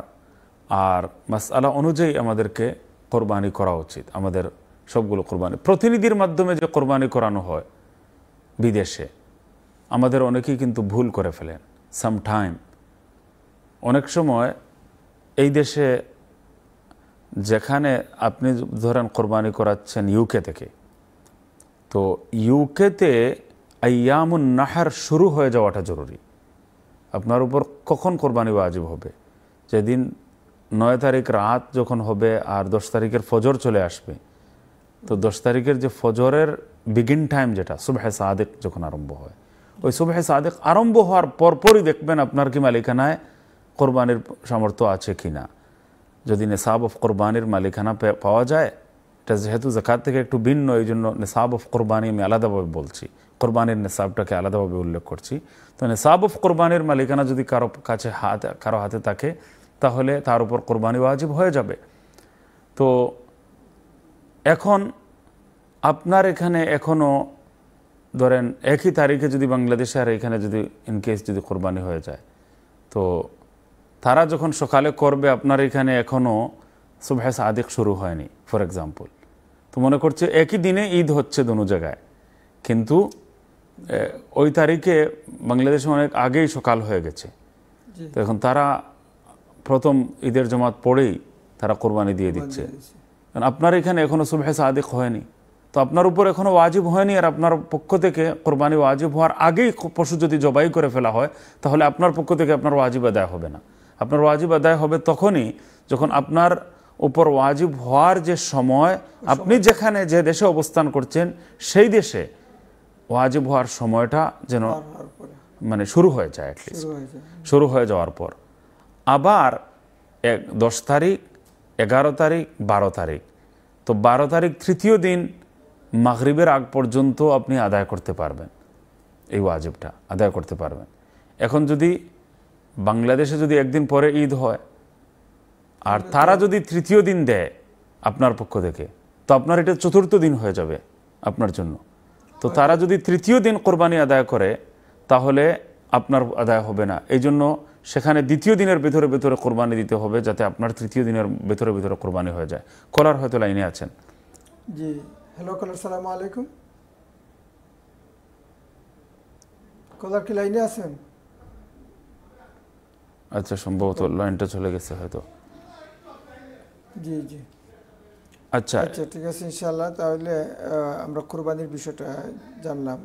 আর মাসালা অনুযায়ী আমাদেরকে কোরবানি করা উচিত আমাদের সবগুলো কোরবানি প্রতিনিধির মাধ্যমে যে কোরবানি করানো হয় বিদেশে আমাদের অনেকেই কিন্তু ভুল করে ফেলেন সামটাইম অনেক সময় এই দেশে যেখানে আপনি ধরেন কোরবানি করাচ্ছেন ইউকে থেকে তো ইউকেতে আয়ামুন নাহার শুরু হয়ে যাওয়াটা জরুরি আপনার উপর কখন কোরবানি ওয়াজিব হবে যেদিন নয় তারিখ রাত যখন হবে আর দশ তারিখের ফজর চলে আসবে তো দশ তারিখের যে ফজরের বিগিন টাইম যেটা সুবাহ সাদেক যখন আরম্ভ হয় ওই সুবাহ সাদেক আরম্ভ হওয়ার পরপরই দেখবেন আপনার কি মালিকানায় কোরবানির সামর্থ্য আছে কি না যদি নেশাব অফ কোরবানির মালিকানা পাওয়া যায় এটা যেহেতু জাকাত থেকে একটু ভিন্ন এই জন্য নেশাব অফ কোরবানি আমি আলাদাভাবে বলছি কোরবানির নেশাবটাকে আলাদাভাবে উল্লেখ করছি তো নেশাব অফ কোরবানির মালিকানা যদি কারো কাছে হাত কারো হাতে থাকে তাহলে তার উপর কোরবানি ওয়াজিব হয়ে যাবে তো এখন আপনার এখানে এখনও ধরেন একই তারিখে যদি বাংলাদেশে আর এখানে যদি ইনকেস যদি কোরবানি হয়ে যায় তো তারা যখন সকালে করবে আপনার এখানে এখনও সুভেস আদিক শুরু হয়নি ফর এক্সাম্পল তো মনে করছে একই দিনে ঈদ হচ্ছে দোনো জায়গায় কিন্তু ওই তারিখে বাংলাদেশে অনেক আগেই সকাল হয়ে গেছে তো এখন তারা প্রথম ঈদের জমাত পড়েই তারা কোরবানি দিয়ে দিচ্ছে কারণ আপনার এখানে এখনও সুভেস আদিক হয়নি তো আপনার উপর এখনও ওয়াজিব হয়নি আর আপনার পক্ষ থেকে কোরবানি ওয়াজিব হওয়ার আগেই পশু যদি জবাই করে ফেলা হয় তাহলে আপনার পক্ষ থেকে আপনার ওয়াজিব আদায় হবে না আপনার ওয়াজিব আদায় হবে তখনই যখন আপনার উপর ওয়াজিব হওয়ার যে সময় আপনি যেখানে যে দেশে অবস্থান করছেন সেই দেশে ওয়াজিব হওয়ার সময়টা যেন মানে শুরু হয়ে যায় অ্যাটলিস্ট শুরু হয়ে যাওয়ার পর আবার এক দশ তারিখ এগারো তারিখ বারো তারিখ তো বারো তারিখ তৃতীয় দিন মাগরিবের আগ পর্যন্ত আপনি আদায় করতে পারবেন এই ওয়াজিবটা আদায় করতে পারবেন এখন যদি বাংলাদেশে যদি একদিন পরে ঈদ হয় আর তারা যদি তৃতীয় দিন দেয় আপনার পক্ষ থেকে তো আপনার এটা চতুর্থ দিন হয়ে যাবে আপনার জন্য তো তারা যদি তৃতীয় দিন কোরবানি আদায় করে তাহলে আপনার আদায় হবে না এই জন্য সেখানে দ্বিতীয় দিনের ভেতরে ভেতরে কোরবানি দিতে হবে যাতে আপনার তৃতীয় দিনের ভেতরে ভেতরে কোরবানি হয়ে যায় কলার হয়তো লাইনে আছেন জি হ্যালো কলার সালাম আলাইকুম কলার কি লাইনে আছেন আচ্ছা সম্ভবত লাইনটা চলে গেছে হয়তো জি জি আচ্ছা আচ্ছা ঠিক আছে ইনশাল্লাহ তাহলে আমরা কুরবানির বিষয়টা জানলাম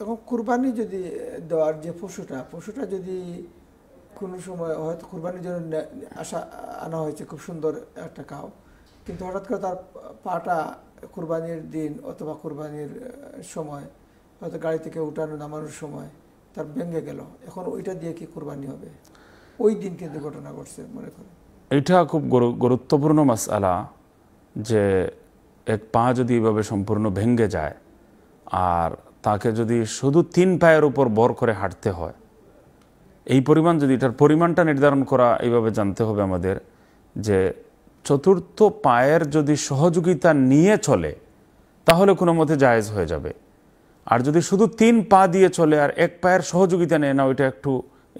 এখন কুরবানি যদি দেওয়ার যে পশুটা পশুটা যদি কোনো সময় হয়তো কোরবানির জন্য আসা আনা হয়েছে খুব সুন্দর একটা কাউ কিন্তু হঠাৎ করে তার পাটা কোরবানির দিন অথবা কুরবানির সময় হয়তো গাড়ি থেকে উঠানো নামানোর সময় তার ভেঙে গেল এখন ওইটা দিয়ে কি কোরবানি হবে ওই দিন কিন্তু ঘটনা ঘটছে মনে করে এটা খুব গুরুত্বপূর্ণ মাসালা যে এক পা যদি এভাবে সম্পূর্ণ ভেঙ্গে যায় আর তাকে যদি শুধু তিন পায়ের উপর বর করে হাঁটতে হয় এই পরিমাণ যদি এটার পরিমাণটা নির্ধারণ করা এইভাবে জানতে হবে আমাদের যে চতুর্থ পায়ের যদি সহযোগিতা নিয়ে চলে তাহলে কোনো মতে জায়েজ হয়ে যাবে আর যদি শুধু তিন পা দিয়ে চলে আর এক পায়ের সহযোগিতা নেয় না ওইটা একটু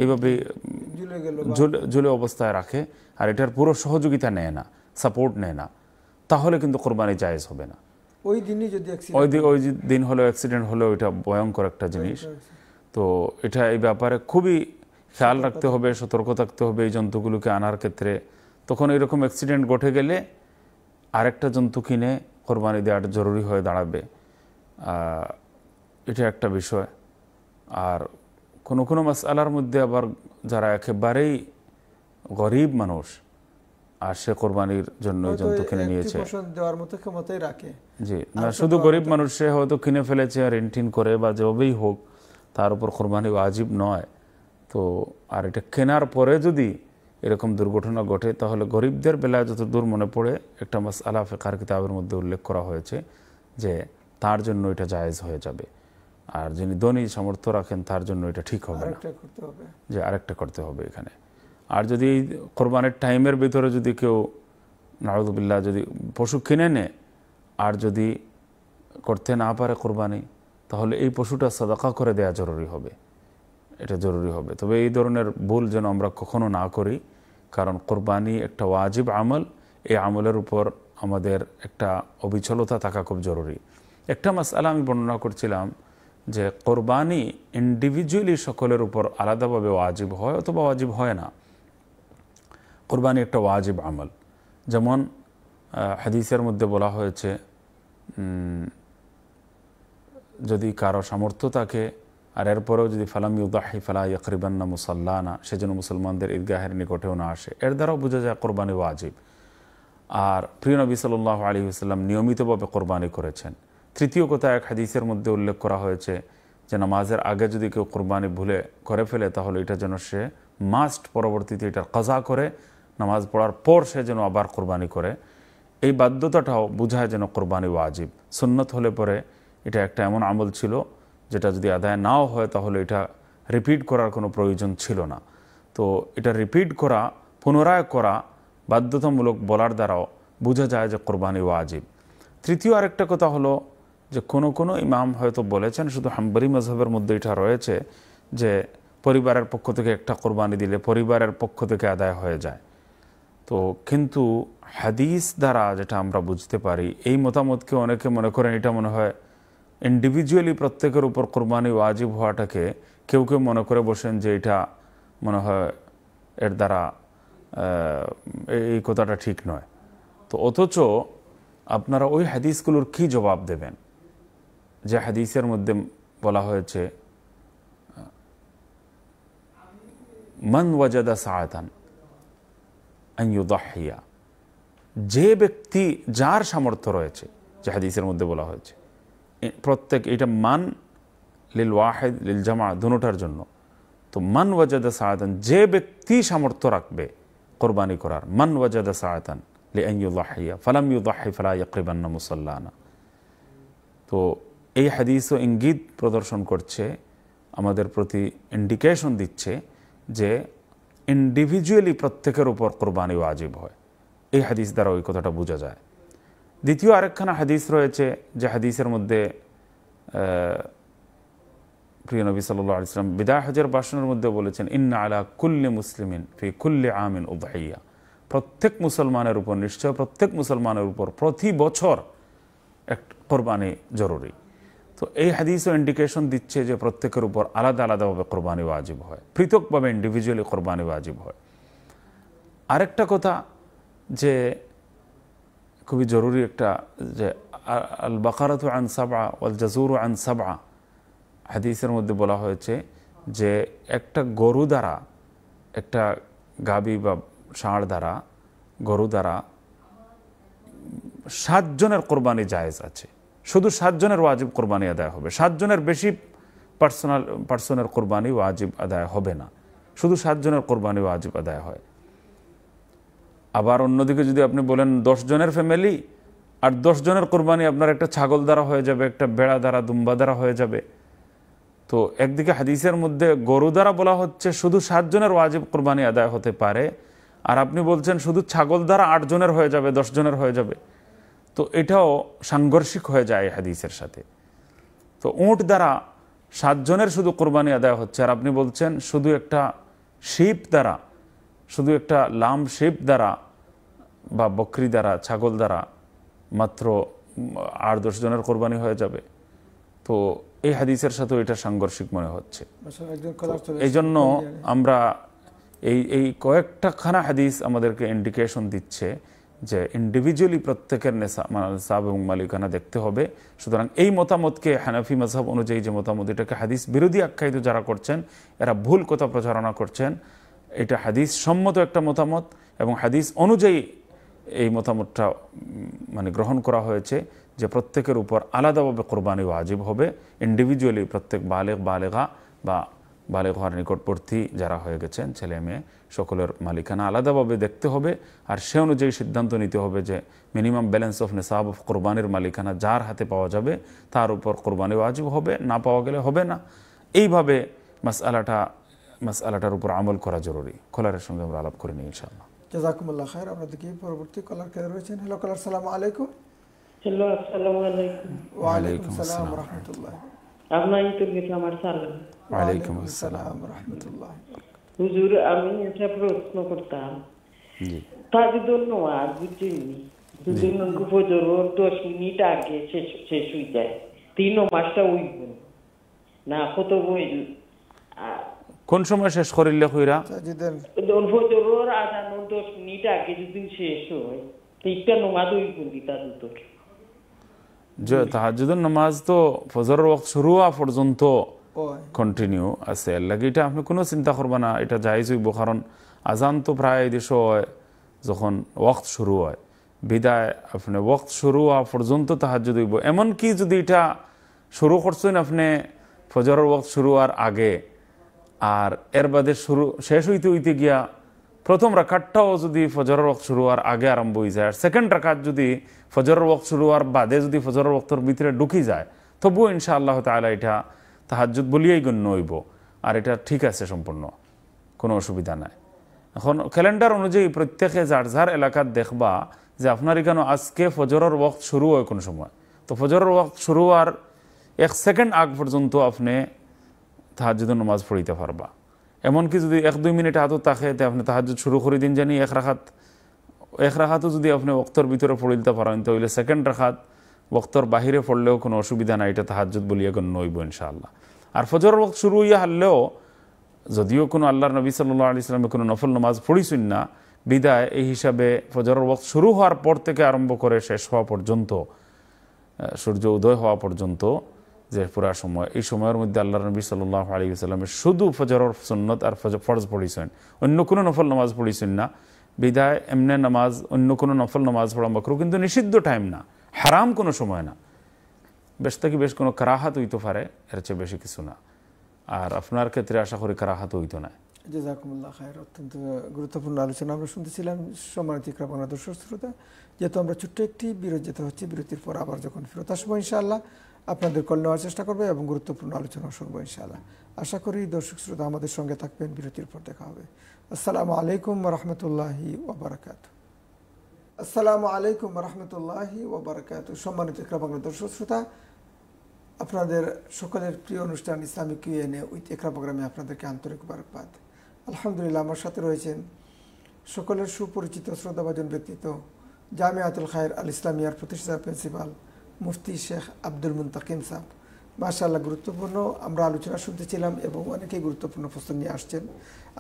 এইভাবে ঝুলে অবস্থায় রাখে আর এটার পুরো সহযোগিতা নেয় না সাপোর্ট নেয় না তাহলে কিন্তু কোরবানি জায়েজ হবে না ওই দিনই যদি ওই দিন ওই দিন হলো অ্যাক্সিডেন্ট হলো এটা ভয়ঙ্কর একটা জিনিস তো এটা এই ব্যাপারে খুবই খেয়াল রাখতে হবে সতর্ক থাকতে হবে এই জন্তুগুলোকে আনার ক্ষেত্রে তখন এরকম অ্যাক্সিডেন্ট ঘটে গেলে আরেকটা জন্তু কিনে কোরবানি দেওয়াটা জরুরি হয়ে দাঁড়াবে এটা একটা বিষয় আর কোনো কোনো আলার মধ্যে আবার যারা একেবারেই গরিব মানুষ আর সে কোরবানির জন্য কিনে নিয়েছে জি না শুধু গরিব মানুষ সে হয়তো কিনে ফেলেছে আর রেন্টিন করে বা যেভাবেই হোক তার উপর কোরবানি আজীব নয় তো আর এটা কেনার পরে যদি এরকম দুর্ঘটনা ঘটে তাহলে গরিবদের বেলায় যতদূর মনে পড়ে একটা মাস আলা ফেকার কিতাবের মধ্যে উল্লেখ করা হয়েছে যে তার জন্য এটা জায়েজ হয়ে যাবে আর যিনি ধনী সামর্থ্য রাখেন তার জন্য এটা ঠিক হবে না যে আরেকটা করতে হবে এখানে আর যদি কোরবানের টাইমের ভিতরে যদি কেউ নারদুবিল্লা যদি পশু কিনে নেয় আর যদি করতে না পারে কোরবানি তাহলে এই পশুটা সদাকা করে দেয়া জরুরি হবে এটা জরুরি হবে তবে এই ধরনের ভুল যেন আমরা কখনো না করি কারণ কোরবানি একটা ওয়াজিব আমল এই আমলের উপর আমাদের একটা অবিচলতা থাকা খুব জরুরি একটা মাস আমি বর্ণনা করছিলাম যে কোরবানি ইন্ডিভিজুয়ালি সকলের উপর আলাদাভাবে ওয়াজিব হয় অথবা ওয়াজিব হয় না কোরবানি একটা ওয়াজিব আমল যেমন হাদিসের মধ্যে বলা হয়েছে যদি কারো সামর্থ্য থাকে আর এরপরেও যদি ফালাম ইউদাহি ফালা ইয়করিবান্না মুসাল্লানা সেজন্য মুসলমানদের ঈদগাহের নিকটেও না আসে এর দ্বারাও বোঝা যায় কোরবানি ওয়াজিব আর প্রিয় নবী সাল আলী ইসলাম নিয়মিতভাবে কোরবানি করেছেন তৃতীয় কথা এক হাদিসের মধ্যে উল্লেখ করা হয়েছে যে নামাজের আগে যদি কেউ কোরবানি ভুলে করে ফেলে তাহলে এটা যেন সে মাস্ট পরবর্তীতে এটা কাজা করে নামাজ পড়ার পর সে যেন আবার কোরবানি করে এই বাধ্যতাটাও বোঝায় যেন কোরবানি ও আজীব সুন্নত হলে পরে এটা একটা এমন আমল ছিল যেটা যদি আদায় নাও হয় তাহলে এটা রিপিট করার কোনো প্রয়োজন ছিল না তো এটা রিপিট করা পুনরায় করা বাধ্যতামূলক বলার দ্বারাও বোঝা যায় যে কোরবানি ও আজীব তৃতীয় আরেকটা কথা হলো যে কোনো কোনো ইমাম হয়তো বলেছেন শুধু হাম্বারি মজহবের মধ্যে এটা রয়েছে যে পরিবারের পক্ষ থেকে একটা কোরবানি দিলে পরিবারের পক্ষ থেকে আদায় হয়ে যায় তো কিন্তু হাদিস দ্বারা যেটা আমরা বুঝতে পারি এই মতামতকে অনেকে মনে করেন এটা মনে হয় ইন্ডিভিজুয়ালি প্রত্যেকের উপর কোরবানি ওয়াজিব হওয়াটাকে কেউ কেউ মনে করে বসেন যে এটা মনে হয় এর দ্বারা এই কথাটা ঠিক নয় তো অথচ আপনারা ওই হাদিসগুলোর কি জবাব দেবেন যে হাদিসের মধ্যে বলা হয়েছে মন ওয়াজাদা সাহাতান আইয়ুদাহিয়া যে ব্যক্তি যার সামর্থ্য রয়েছে যে হাদিসের মধ্যে বলা হয়েছে প্রত্যেক এটা মান লিল ওয়াহেদ লিল জামা দুটার জন্য তো মান ওয়াজাদা সাহাতান যে ব্যক্তি সামর্থ্য রাখবে কোরবানি করার মান ওয়াজাদা সাহাতান লি আইয়ুদাহিয়া ফালাম ইউদাহি ফালা ইয়াকরিবান্না মুসল্লানা তো এই হাদিসও ইঙ্গিত প্রদর্শন করছে আমাদের প্রতি ইন্ডিকেশন দিচ্ছে যে ইন্ডিভিজুয়ালি প্রত্যেকের উপর কোরবানি ওয়াজিব হয় এই হাদিস দ্বারা ওই কথাটা বোঝা যায় দ্বিতীয় আরেকখানা হাদিস রয়েছে যে হাদিসের মধ্যে প্রিয় নবী সাল্লা ইসলাম বিদায় হজের বাসনের মধ্যে বলেছেন ইন্না আলা কুল্লি মুসলিমিন ফি কুল্লি আমিন ভাইয়া প্রত্যেক মুসলমানের উপর নিশ্চয় প্রত্যেক মুসলমানের উপর প্রতি বছর এক কোরবানি জরুরি তো এই হাদিসও ইন্ডিকেশন দিচ্ছে যে প্রত্যেকের উপর আলাদা আলাদাভাবে কোরবানি ওয়াজিব হয় পৃথকভাবে ইন্ডিভিজুয়ালি কোরবানি ওয়াজিব হয় আরেকটা কথা যে খুবই জরুরি একটা যে আল বাকারাত আনসাবা আল জাজুরু হাদিসের মধ্যে বলা হয়েছে যে একটা গরু দ্বারা একটা গাবি বা ষাঁড় দ্বারা গরু দ্বারা সাতজনের কোরবানি জায়েজ আছে শুধু সাতজনের ওয়াজিব কোরবানি আদায় হবে সাতজনের বেশি পার্সোনাল পার্সনের কোরবানি ওয়াজিব আদায় হবে না শুধু সাতজনের কোরবানি ওয়াজিব আদায় হয় আবার অন্যদিকে যদি আপনি বলেন জনের ফ্যামিলি আর জনের কোরবানি আপনার একটা ছাগল দ্বারা হয়ে যাবে একটা বেড়া দ্বারা দুম্বা দ্বারা হয়ে যাবে তো একদিকে হাদিসের মধ্যে গরু দ্বারা বলা হচ্ছে শুধু সাতজনের ওয়াজিব কোরবানি আদায় হতে পারে আর আপনি বলছেন শুধু ছাগল দ্বারা আটজনের হয়ে যাবে জনের হয়ে যাবে তো এটাও সাংঘর্ষিক হয়ে যায় হাদিসের সাথে তো উঁট দ্বারা সাতজনের শুধু কোরবানি আদায় হচ্ছে আর আপনি বলছেন শুধু একটা শিপ দ্বারা শুধু একটা লাম শিপ দ্বারা বা বকরি দ্বারা ছাগল দ্বারা মাত্র আট দশ জনের কোরবানি হয়ে যাবে তো এই হাদিসের সাথেও এটা সাংঘর্ষিক মনে হচ্ছে আচ্ছা, এই জন্য আমরা এই এই কয়েকটা খানা হাদিস আমাদেরকে ইন্ডিকেশন দিচ্ছে যে ইন্ডিভিজুয়ালি প্রত্যেকের নেশাব এবং মালিকানা দেখতে হবে সুতরাং এই মতামতকে হানাফি মাসাব অনুযায়ী যে মতামত এটাকে হাদিস বিরোধী আখ্যায়িত যারা করছেন এরা ভুল কথা প্রচারণা করছেন এটা হাদিস সম্মত একটা মতামত এবং হাদিস অনুযায়ী এই মতামতটা মানে গ্রহণ করা হয়েছে যে প্রত্যেকের উপর আলাদাভাবে কোরবানি ওয়াজিব হবে ইন্ডিভিজুয়ালি প্রত্যেক বালেক বালেগা বা বালেক হওয়ার নিকটবর্তী যারা হয়ে গেছেন ছেলে মেয়ে সকলের মালিকানা আলাদাভাবে দেখতে হবে আর সে অনুযায়ী সিদ্ধান্ত নিতে হবে যে মিনিমাম ব্যালেন্স অফ নেশাব অফ কোরবানির মালিকানা যার হাতে পাওয়া যাবে তার উপর কোরবানি ওয়াজিব হবে না পাওয়া গেলে হবে না এইভাবে মাস আলাটার উপর আমল করা জরুরি কলারের সঙ্গে আমরা আলাপ করে নিই ইনশাআল্লাহ জাজাকুমুল্লাহ খায়ের পরবর্তী কলার কে রয়েছেন হ্যালো কলার সালাম আলাইকুম হ্যালো আসসালামু আলাইকুম ওয়া আলাইকুম আসসালাম রাহমাতুল্লাহ আপনার ইন্টারভিউ আমার ওয়া আলাইকুম আসসালাম রাহমাতুল্লাহ হুজুর আমি একটা প্রশ্ন করতাম তার ধন্যবাদ বুঝিনি দশ মিনিট আগে শেষ হয়ে যায় তিন মাসটা উইব না কত কোন সময় শেষ করিলে হইরা আধা নো দশ মিনিট আগে যদি শেষ হয় তিনটা নমাজ উইব দুটোর তাহাজুদের নামাজ তো ফজর ওয়াক্ত শুরু হওয়া পর্যন্ত কন্টিনিউ আছে আল্লাহকে এটা আপনি কোনো চিন্তা করবেন না এটা যাইজ হইব কারণ আজান তো প্রায় দেশ হয় যখন ওয়াক্ত শুরু হয় বিদায় আপনি ওয়াক্ত শুরু হওয়া পর্যন্ত তাহাজ হইব এমনকি যদি এটা শুরু করছেন আপনি ফজরের ওয়াক্ত শুরু হওয়ার আগে আর এর বাদে শুরু শেষ হইতে হইতে গিয়া প্রথম রাখাতটাও যদি ফজরের ওয়াক্ত শুরু হওয়ার আগে আরম্ভ হয়ে যায় আর সেকেন্ড রাখাত যদি ফজরের ওয়াক্ত শুরু হওয়ার বাদে যদি ফজরের ওয়াক্তর ভিতরে ঢুকি যায় তবুও ইনশাআল্লাহ তালা এটা তাহাজুদ বলিয়াই গণ্য হইব আর এটা ঠিক আছে সম্পূর্ণ কোনো অসুবিধা নাই এখন ক্যালেন্ডার অনুযায়ী প্রত্যেকে যার যার এলাকার দেখবা যে আপনার এখানে আজকে ফজরের ওয়াক্ত শুরু হয় কোন সময় তো ফজরের ওয়াক্ত শুরু হওয়ার এক সেকেন্ড আগ পর্যন্ত আপনি তাহাজুদ নমাজ পড়িতে পারবা এমনকি যদি এক দুই মিনিট হাতও তাকে আপনি তাহাজুদ শুরু করে দিন জানি এক রাখাত এক রাখাতও যদি আপনি ওক্তর ভিতরে পড়ে দিতে পারেন তাহলে সেকেন্ড রাখাত বক্তর বাহিরে পড়লেও কোনো অসুবিধা নাই এটা তাহাজুদ বলিয়া গণ্য হইব ইনশাআল্লাহ আর ফজর বক্ত শুরু হইয়া হারলেও যদিও কোনো আল্লাহর নবী সাল্লু আলি ইসলামে কোনো নফল নমাজ পড়িছুন না বিদায় এই হিসাবে ফজর বক্ত শুরু হওয়ার পর থেকে আরম্ভ করে শেষ হওয়া পর্যন্ত সূর্য উদয় হওয়া পর্যন্ত যে পুরা সময় এই সময়ের মধ্যে আল্লাহ নবী সাল্লাহ আলী সাল্লামে শুধু ফজর সুন্নত আর ফরজ পড়িছেন অন্য কোনো নফল নামাজ পড়িছেন না বিদায় এমনে নামাজ অন্য কোনো নফল নামাজ পড়া মাকরু কিন্তু নিষিদ্ধ টাইম না হারাম কোনো সময় না বেশ থেকে বেশ কোনো কারাহাত হইতে পারে এর চেয়ে বেশি কিছু না আর আপনার ক্ষেত্রে আশা করি কারাহাত হইতো না জাজাকুমুল্লাহ খায়ের অত্যন্ত গুরুত্বপূর্ণ আলোচনা আমরা শুনতেছিলাম সম্মানিত ইকরাপনা দর্শক শ্রোতা যেহেতু আমরা ছোট্ট একটি বিরতি যেতে হচ্ছে বিরতির পর আবার যখন ফেরত আসবো ইনশাআল্লাহ আপনাদের কল নেওয়ার চেষ্টা করবে এবং গুরুত্বপূর্ণ আলোচনা শুনবো ইনশাআল্লাহ আশা করি দর্শক শ্রোতা আমাদের সঙ্গে থাকবেন বিরতির পর দেখা হবে আসসালামু আলাইকুম রহমতুল্লাহি ওবরাকাতু আসসালামু আলাইকুম রহমতুল্লাহি ওবরাকাত সম্মানিত একরাবাংলা দর্শক শ্রোতা আপনাদের সকলের প্রিয় অনুষ্ঠান ইসলামিক ইউএনএ উইথ একরা প্রোগ্রামে আপনাদেরকে আন্তরিক বারকবাদ আলহামদুলিল্লাহ আমার সাথে রয়েছেন সকলের সুপরিচিত শ্রদ্ধাভাজন ব্যক্তিত্ব জামিয়াতুল খায়ের আল ইসলামিয়ার প্রতিষ্ঠাতা প্রিন্সিপাল মুফতি শেখ আব্দুল মুন্তাকিম সাহ মাশাল্লাহ গুরুত্বপূর্ণ আমরা আলোচনা শুনতেছিলাম এবং অনেকেই গুরুত্বপূর্ণ প্রশ্ন নিয়ে আসছেন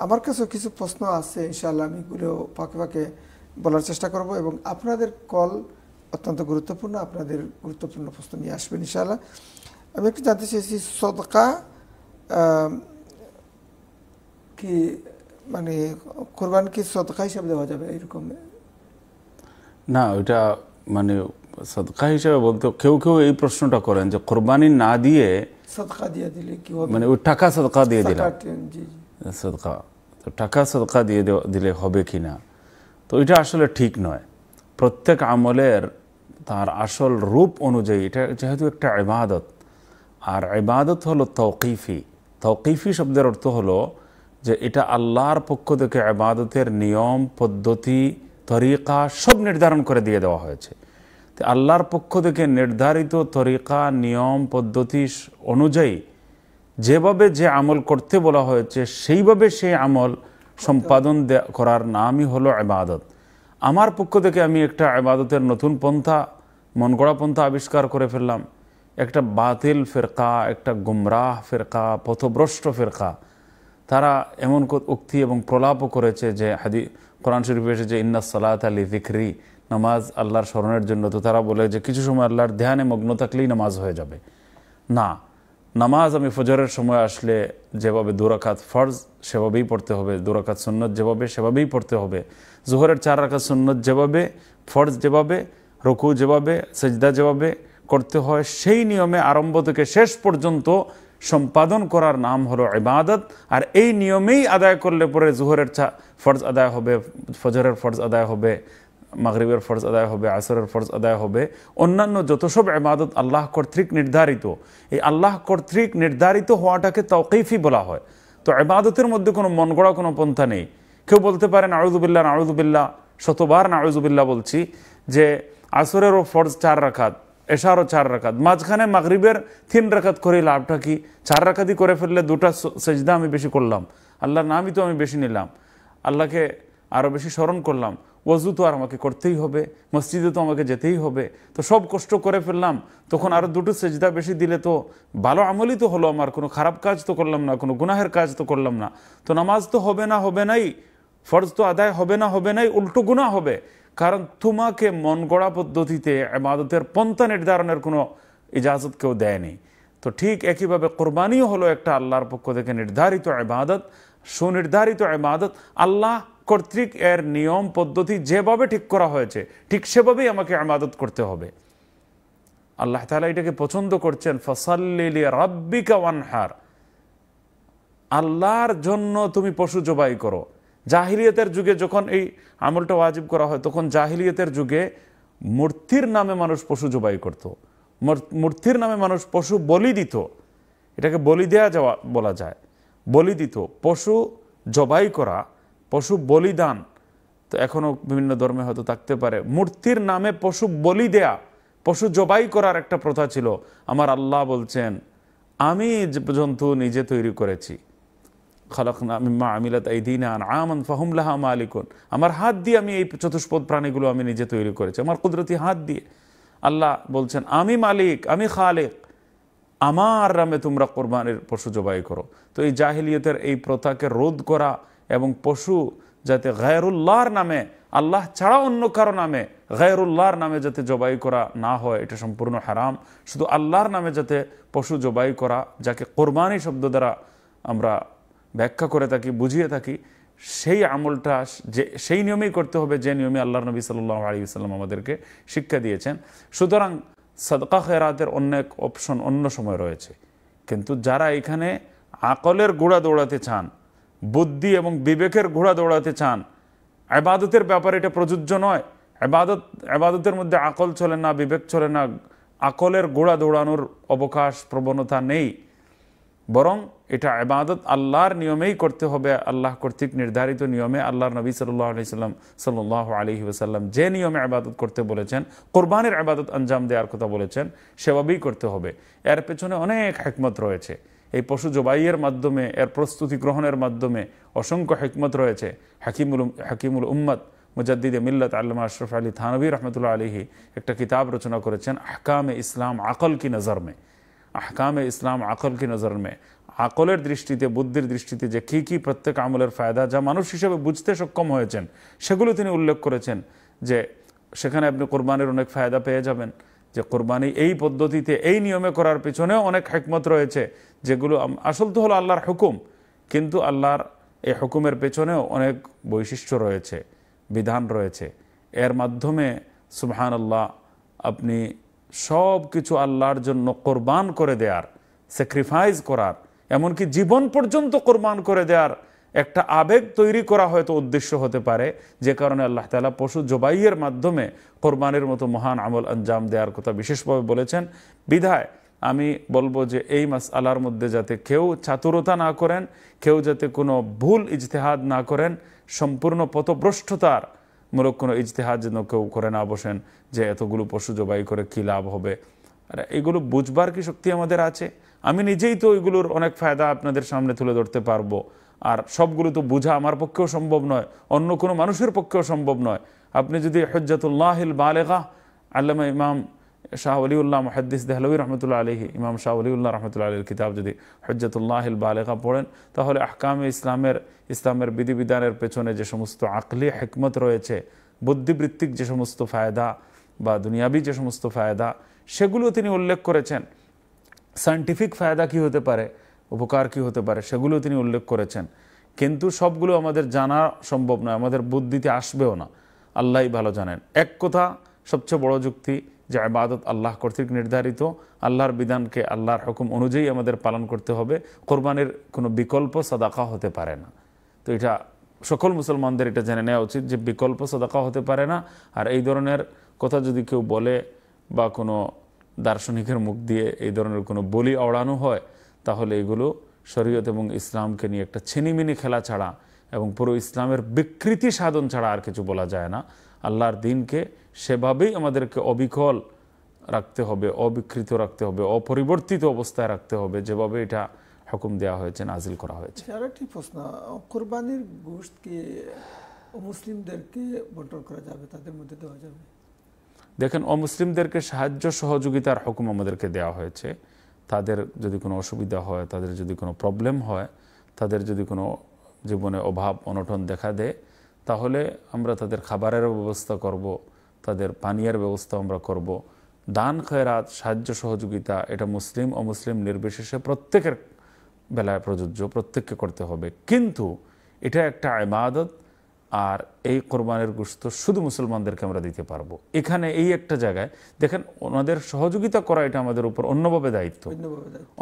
আমার কাছেও কিছু প্রশ্ন আছে ইনশাআল্লাহ আমিগুলো ফাঁকে ফাঁকে বলার চেষ্টা করব এবং আপনাদের কল অত্যন্ত গুরুত্বপূর্ণ আপনাদের গুরুত্বপূর্ণ প্রশ্ন নিয়ে আসবেন ইনশাআল্লাহ আমি একটু জানতে চেয়েছি সদকা কি মানে কোরবান কি সদকা হিসাবে দেওয়া যাবে এরকম না ওইটা মানে সদকা হিসাবে বলতে কেউ কেউ এই প্রশ্নটা করেন যে কোরবানি না দিয়ে সদকা দিয়ে দিলে কি হবে মানে ওই টাকা সদকা দিয়ে দিলে সদকা টাকা সদকা দিয়ে দিলে হবে কি না তো এটা আসলে ঠিক নয় প্রত্যেক আমলের তার আসল রূপ অনুযায়ী এটা যেহেতু একটা ইবাদত আর ইবাদত হলো তৌকিফি তৌকিফি শব্দের অর্থ হলো যে এটা আল্লাহর পক্ষ থেকে আবাদতের নিয়ম পদ্ধতি তরিকা সব নির্ধারণ করে দিয়ে দেওয়া হয়েছে তো আল্লাহর পক্ষ থেকে নির্ধারিত তরিকা নিয়ম পদ্ধতি অনুযায়ী যেভাবে যে আমল করতে বলা হয়েছে সেইভাবে সেই আমল সম্পাদন করার নামই হলো আবাদত আমার পক্ষ থেকে আমি একটা আবাদতের নতুন পন্থা মনগড়া পন্থা আবিষ্কার করে ফেললাম একটা বাতিল ফেরকা একটা গুমরাহ ফেরকা পথভ্রষ্ট ফেরকা তারা এমন উক্তি এবং প্রলাপও করেছে যে হাদি কোরআন শরীফ এসে যে ইন্না সালাত আলী ফিকরি নামাজ আল্লাহর স্মরণের জন্য তো তারা বলে যে কিছু সময় আল্লাহর ধ্যানে মগ্ন থাকলেই নামাজ হয়ে যাবে না নামাজ আমি ফজরের সময় আসলে যেভাবে দুরাকাত ফর্জ সেভাবেই পড়তে হবে দুরাকাত সুন্নত যেভাবে সেভাবেই পড়তে হবে জোহরের চার রাকাত সুন্নত যেভাবে ফর্জ যেভাবে রকু যেভাবে সজদা যেভাবে করতে হয় সেই নিয়মে আরম্ভ থেকে শেষ পর্যন্ত সম্পাদন করার নাম হলো ইবাদত আর এই নিয়মেই আদায় করলে পরে চা ফরজ আদায় হবে ফজরের ফরজ আদায় হবে মাগরিবের ফরজ আদায় হবে আসরের ফরজ আদায় হবে অন্যান্য যত সব এমাদত আল্লাহ কর্তৃক নির্ধারিত এই আল্লাহ কর্তৃক নির্ধারিত হওয়াটাকে তৌকিফি বলা হয় তো এবাদতের মধ্যে কোনো মন গড়া কোনো পন্থা নেই কেউ বলতে পারেন নারুজুবিল্লা নারুজুবিল্লা শতবার নারুজুবিল্লা বলছি যে আসরেরও ফরজ চার রাখাত এশারও চার রাখাত মাঝখানে মাগরিবের তিন রাখাত করে লাভটা কি চার রাখাতই করে ফেললে দুটা সেজদা আমি বেশি করলাম আল্লাহর নামই তো আমি বেশি নিলাম আল্লাহকে আরও বেশি স্মরণ করলাম ওজু তো আর আমাকে করতেই হবে মসজিদে তো আমাকে যেতেই হবে তো সব কষ্ট করে ফেললাম তখন আরও দুটো সেজদা বেশি দিলে তো ভালো আমলই তো হলো আমার কোনো খারাপ কাজ তো করলাম না কোনো গুনাহের কাজ তো করলাম না তো নামাজ তো হবে না হবে নাই ফরজ তো আদায় হবে না হবে নাই উল্টো গুণা হবে কারণ তোমাকে মন গড়া পদ্ধতিতে আমাদতের পন্থা নির্ধারণের কোনো ইজাজত কেউ দেয়নি তো ঠিক একইভাবে কোরবানিও হলো একটা আল্লাহর পক্ষ থেকে নির্ধারিত আবাদত সুনির্ধারিত আবাদত আল্লাহ কর্তৃক এর নিয়ম পদ্ধতি যেভাবে ঠিক করা হয়েছে ঠিক সেভাবেই আমাকে আমাদত করতে হবে আল্লাহ তালা এটাকে পছন্দ করছেন ফসাল্লি রাব্বিকা ওয়ানহার আল্লাহর জন্য তুমি পশু জবাই করো জাহিলিয়তের যুগে যখন এই আমলটা ওয়াজিব করা হয় তখন জাহিলিয়তের যুগে মূর্তির নামে মানুষ পশু জবাই করত মূর্তির নামে মানুষ পশু বলি দিত এটাকে বলি দেয়া যাওয়া বলা যায় বলি দিত পশু জবাই করা পশু বলিদান তো এখনও বিভিন্ন ধর্মে হয়তো থাকতে পারে মূর্তির নামে পশু বলি দেয়া পশু জবাই করার একটা প্রথা ছিল আমার আল্লাহ বলছেন আমি জন্তু নিজে তৈরি করেছি খালাকনা আমার হাত দিয়ে আমি এই চতুষ্পদ প্রাণীগুলো আমি নিজে তৈরি করেছি আমার কুদরতি হাত দিয়ে আল্লাহ বলছেন আমি মালিক আমি খালেক আমার রামে তোমরা কোরবানের পশু জবাই করো তো এই জাহিলিয়তের এই প্রথাকে রোধ করা এবং পশু যাতে গায়রুল্লাহর নামে আল্লাহ ছাড়া অন্য কারো নামে গায়রুল্লাহর নামে যাতে জবাই করা না হয় এটা সম্পূর্ণ হারাম শুধু আল্লাহর নামে যাতে পশু জবাই করা যাকে কোরবানি শব্দ দ্বারা আমরা ব্যাখ্যা করে থাকি বুঝিয়ে থাকি সেই আমলটা যে সেই নিয়মেই করতে হবে যে নিয়মে আল্লাহ নবী সাল্লাহ আলী সাল্লাম আমাদেরকে শিক্ষা দিয়েছেন সুতরাং সদকা খেরাতের অনেক অপশন অন্য সময় রয়েছে কিন্তু যারা এখানে আকলের গোড়া দৌড়াতে চান বুদ্ধি এবং বিবেকের ঘোড়া দৌড়াতে চান আবাদতের ব্যাপারে এটা প্রযোজ্য নয় আবাদত আবাদতের মধ্যে আকল চলে না বিবেক চলে না আকলের ঘোড়া দৌড়ানোর অবকাশ প্রবণতা নেই বরং এটা আবাদত আল্লাহর নিয়মেই করতে হবে আল্লাহ কর্তৃক নির্ধারিত নিয়মে আল্লাহর নবী সাল্লাহ আলাইসাল্লাম সাল্লাহ আলহি ওসাল্লাম যে নিয়মে আবাদত করতে বলেছেন কোরবানের আবাদত আঞ্জাম দেওয়ার কথা বলেছেন সেভাবেই করতে হবে এর পেছনে অনেক হেকমত রয়েছে এই পশু জবাইয়ের মাধ্যমে এর প্রস্তুতি গ্রহণের মাধ্যমে অসংখ্য হেকমত রয়েছে হাকিমুল হাকিমুল উম্মদ মুজাদ্দিদে মিল্লাত আল্লামা আশরফ আলী থানবী রহমতুল্লাহ আলহি একটা কিতাব রচনা করেছেন আহকামে ইসলাম আকল কি নজর মে আহকামে ইসলাম আকল কি নজর মে আকলের দৃষ্টিতে বুদ্ধির দৃষ্টিতে যে কী কী প্রত্যেক আমলের ফায়দা যা মানুষ হিসেবে বুঝতে সক্ষম হয়েছেন সেগুলো তিনি উল্লেখ করেছেন যে সেখানে আপনি কোরবানের অনেক ফায়দা পেয়ে যাবেন যে কোরবানি এই পদ্ধতিতে এই নিয়মে করার পিছনেও অনেক হেকমত রয়েছে যেগুলো আসল তো হলো আল্লাহর হুকুম কিন্তু আল্লাহর এই হুকুমের পেছনেও অনেক বৈশিষ্ট্য রয়েছে বিধান রয়েছে এর মাধ্যমে সুবহান আল্লাহ আপনি সব কিছু আল্লাহর জন্য কোরবান করে দেয়ার স্যাক্রিফাইস করার এমনকি জীবন পর্যন্ত কোরবান করে দেওয়ার একটা আবেগ তৈরি করা হয়তো উদ্দেশ্য হতে পারে যে কারণে আল্লাহ তালা পশু জবাইয়ের মাধ্যমে কোরবানের মতো মহান আমল আঞ্জাম দেওয়ার কথা বিশেষভাবে বলেছেন বিধায় আমি বলবো যে এই মাস আলার মধ্যে যাতে কেউ চাতুরতা না করেন কেউ যাতে কোনো ভুল ইজতেহাদ না করেন সম্পূর্ণ পথভ্রষ্টতার মূলক কোনো ইজতেহাদ যেন কেউ করে না বসেন যে এতগুলো পশু জবাই করে কী লাভ হবে আর এগুলো বুঝবার কি শক্তি আমাদের আছে আমি নিজেই তো এগুলোর অনেক ফায়দা আপনাদের সামনে তুলে ধরতে পারবো আর সবগুলো তো বোঝা আমার পক্ষেও সম্ভব নয় অন্য কোনো মানুষের পক্ষেও সম্ভব নয় আপনি যদি হজ্জাতুল্লাহিল বালেগা আল্লামা ইমাম শাহ আলিউল্লাহ মহাদ্দিস দেহলবী রহমতুল্লা আলহি ইমাম শাহ আলিউল্লাহ রহমতুল্লা আলীর কিতাব যদি হজ্জাতুল্লাহিল বালেগা পড়েন তাহলে আহকাম ইসলামের ইসলামের বিধিবিধানের পেছনে যে সমস্ত আকলি হেকমত রয়েছে বুদ্ধিবৃত্তিক যে সমস্ত ফায়দা বা দুনিয়াবি যে সমস্ত ফায়দা সেগুলো তিনি উল্লেখ করেছেন সায়েন্টিফিক ফায়দা কি হতে পারে উপকার কী হতে পারে সেগুলো তিনি উল্লেখ করেছেন কিন্তু সবগুলো আমাদের জানা সম্ভব নয় আমাদের বুদ্ধিতে আসবেও না আল্লাহ ভালো জানেন এক কথা সবচেয়ে বড় যুক্তি যে আবাদত আল্লাহ কর্তৃক নির্ধারিত আল্লাহর বিধানকে আল্লাহর হুকুম অনুযায়ী আমাদের পালন করতে হবে কোরবানির কোনো বিকল্প সদাকা হতে পারে না তো এটা সকল মুসলমানদের এটা জেনে নেওয়া উচিত যে বিকল্প সদাকা হতে পারে না আর এই ধরনের কথা যদি কেউ বলে বা কোনো দার্শনিকের মুখ দিয়ে এই ধরনের কোনো বলি অড়ানো হয় তাহলে এগুলো শরীয়ত এবং ইসলামকে নিয়ে একটা ছিনিমিনি খেলা ছাড়া এবং পুরো ইসলামের বিকৃতি সাধন ছাড়া আর কিছু বলা যায় না আল্লাহর দিনকে সেভাবেই আমাদেরকে অবিকল রাখতে হবে অবিকৃত রাখতে হবে অপরিবর্তিত অবস্থায় রাখতে হবে যেভাবে এটা হুকুম দেওয়া হয়েছে নাজিল করা হয়েছে আচ্ছা, আর একটি প্রশ্ন কোরবানির গোষ্ঠ কি মুসলিমদেরকে বন্টন করা যাবে তাদের মধ্যে দেওয়া যাবে দেখেন অমুসলিমদেরকে সাহায্য সহযোগিতার হুকুম আমাদেরকে দেওয়া হয়েছে তাদের যদি কোনো অসুবিধা হয় তাদের যদি কোনো প্রবলেম হয় তাদের যদি কোনো জীবনে অভাব অনটন দেখা দেয় তাহলে আমরা তাদের খাবারের ব্যবস্থা করব তাদের পানীয়ের ব্যবস্থা আমরা করব দান খয়রাত সাহায্য সহযোগিতা এটা মুসলিম ও মুসলিম নির্বিশেষে প্রত্যেকের বেলায় প্রযোজ্য প্রত্যেককে করতে হবে কিন্তু এটা একটা ইমাদত আর এই কোরবানের গোস্ত শুধু মুসলমানদেরকে আমরা দিতে পারবো এখানে এই একটা জায়গায় দেখেন ওনাদের সহযোগিতা করা এটা আমাদের উপর অন্যভাবে দায়িত্ব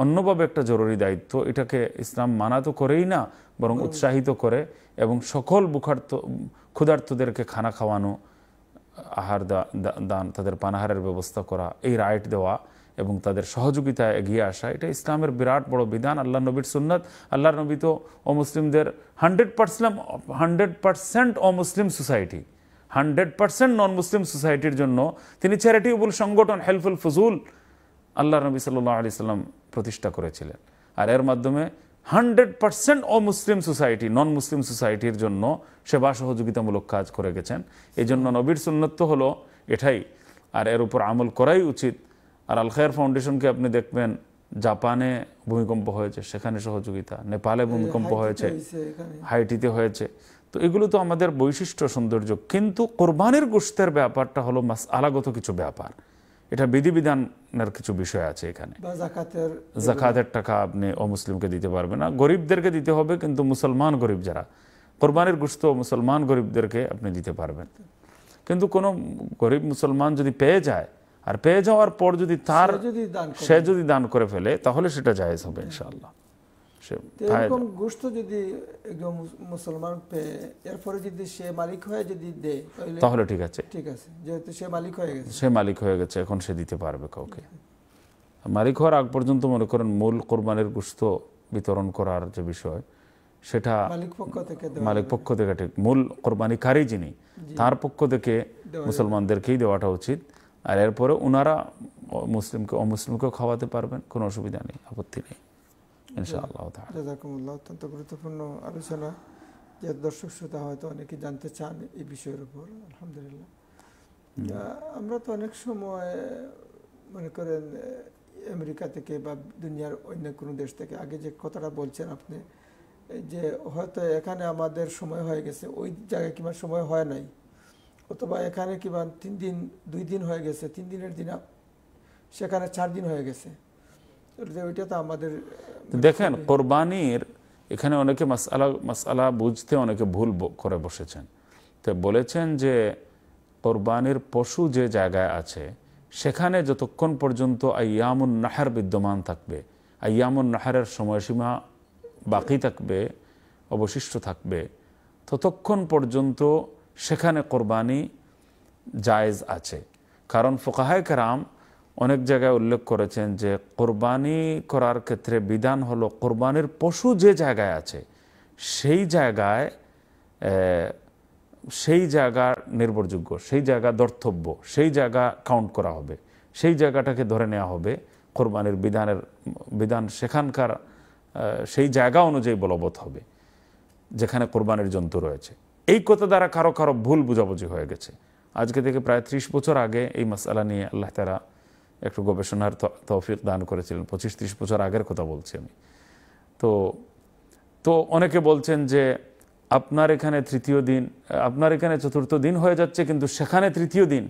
অন্যভাবে একটা জরুরি দায়িত্ব এটাকে ইসলাম মানা তো করেই না বরং উৎসাহিত করে এবং সকল বুখার্থ ক্ষুধার্তদেরকে খানা খাওয়ানো আহার দান তাদের পানাহারের ব্যবস্থা করা এই রাইট দেওয়া এবং তাদের সহযোগিতায় এগিয়ে আসা এটা ইসলামের বিরাট বড় বিধান আল্লাহ নবীর সুন্নত আল্লাহ নবী তো অমুসলিমদের হান্ড্রেড পার্সেন্ট হান্ড্রেড পার্সেন্ট অমুসলিম society hundred percent non Muslim সোসাইটির জন্য তিনি চ্যারিটেবল সংগঠন হেল্পফুল ফজুল আল্লাহ নবী সাল্লাহ আলি সাল্লাম প্রতিষ্ঠা করেছিলেন আর এর মাধ্যমে hundred percent Muslim society non Muslim সোসাইটির জন্য সেবা সহযোগিতামূলক কাজ করে গেছেন এই জন্য নবীর সুন্নত হলো এটাই আর এর উপর আমল করাই উচিত আর আল খায়ের ফাউন্ডেশনকে আপনি দেখবেন জাপানে ভূমিকম্প হয়েছে সেখানে সহযোগিতা নেপালে ভূমিকম্প হয়েছে হাইটিতে হয়েছে তো এগুলো তো আমাদের বৈশিষ্ট্য সৌন্দর্য কিন্তু কোরবানির গোষ্ঠের ব্যাপারটা হলো মাস আলাগত কিছু ব্যাপার এটা বিধিবিধানের কিছু বিষয় আছে এখানে জাকাতের টাকা আপনি অমুসলিমকে দিতে পারবেন না গরিবদেরকে দিতে হবে কিন্তু মুসলমান গরিব যারা কোরবানির গোস্ত মুসলমান গরিবদেরকে আপনি দিতে পারবেন কিন্তু কোনো গরিব মুসলমান যদি পেয়ে যায় আর পেয়ে যাওয়ার পর যদি তার সে যদি দান করে ফেলে তাহলে সেটা জায়েজ হবে ইনশাআল্লাহ মালিক আগ পর্যন্ত মনে করেন মূল বিতরণ করার যে বিষয় সেটা মালিক পক্ষ থেকে ঠিক মূল কোরবানিকারী যিনি তার পক্ষ থেকে মুসলমানদেরকেই দেওয়াটা উচিত আর এরপরে ওনারা মুসলিমকে অমুসলিমকে খাওয়াতে পারবেন কোনো অসুবিধা নেই আপত্তি নেই ইনশাআল্লাহ অত্যন্ত গুরুত্বপূর্ণ আলোচনা যে দর্শক শ্রোতা হয়তো অনেকে জানতে চান এই বিষয়ের উপর আলহামদুলিল্লাহ আমরা তো অনেক সময় মনে করেন আমেরিকা থেকে বা দুনিয়ার অন্য কোনো দেশ থেকে আগে যে কথাটা বলছেন আপনি যে হয়তো এখানে আমাদের সময় হয়ে গেছে ওই জায়গায় কিংবা সময় হয় নাই অথবা এখানে কিবা তিন দিন দুই দিন হয়ে গেছে তিন দিনের দিন সেখানে চার দিন হয়ে গেছে ওইটা তো আমাদের দেখেন কোরবানির এখানে অনেকে মাসালা মাসালা বুঝতে অনেকে ভুল করে বসেছেন তো বলেছেন যে কোরবানির পশু যে জায়গায় আছে সেখানে যতক্ষণ পর্যন্ত আয়ামুন নাহার বিদ্যমান থাকবে আয়ামুন নাহারের সময়সীমা বাকি থাকবে অবশিষ্ট থাকবে ততক্ষণ পর্যন্ত সেখানে কোরবানি জায়েজ আছে কারণ ফোকাহায় কারাম অনেক জায়গায় উল্লেখ করেছেন যে কোরবানি করার ক্ষেত্রে বিধান হলো কোরবানির পশু যে জায়গায় আছে সেই জায়গায় সেই জায়গা নির্ভরযোগ্য সেই জায়গা দর্তব্য সেই জায়গা কাউন্ট করা হবে সেই জায়গাটাকে ধরে নেওয়া হবে কোরবানির বিধানের বিধান সেখানকার সেই জায়গা অনুযায়ী বলবৎ হবে যেখানে কোরবানির জন্তু রয়েছে এই কথা দ্বারা কারো কারো ভুল বুঝাবুঝি হয়ে গেছে আজকে থেকে প্রায় ত্রিশ বছর আগে এই মশালা নিয়ে আল্লাহ তারা একটু গবেষণার তৌফিক দান করেছিলেন পঁচিশ ত্রিশ বছর আগের কথা বলছি আমি তো তো অনেকে বলছেন যে আপনার এখানে তৃতীয় দিন আপনার এখানে চতুর্থ দিন হয়ে যাচ্ছে কিন্তু সেখানে তৃতীয় দিন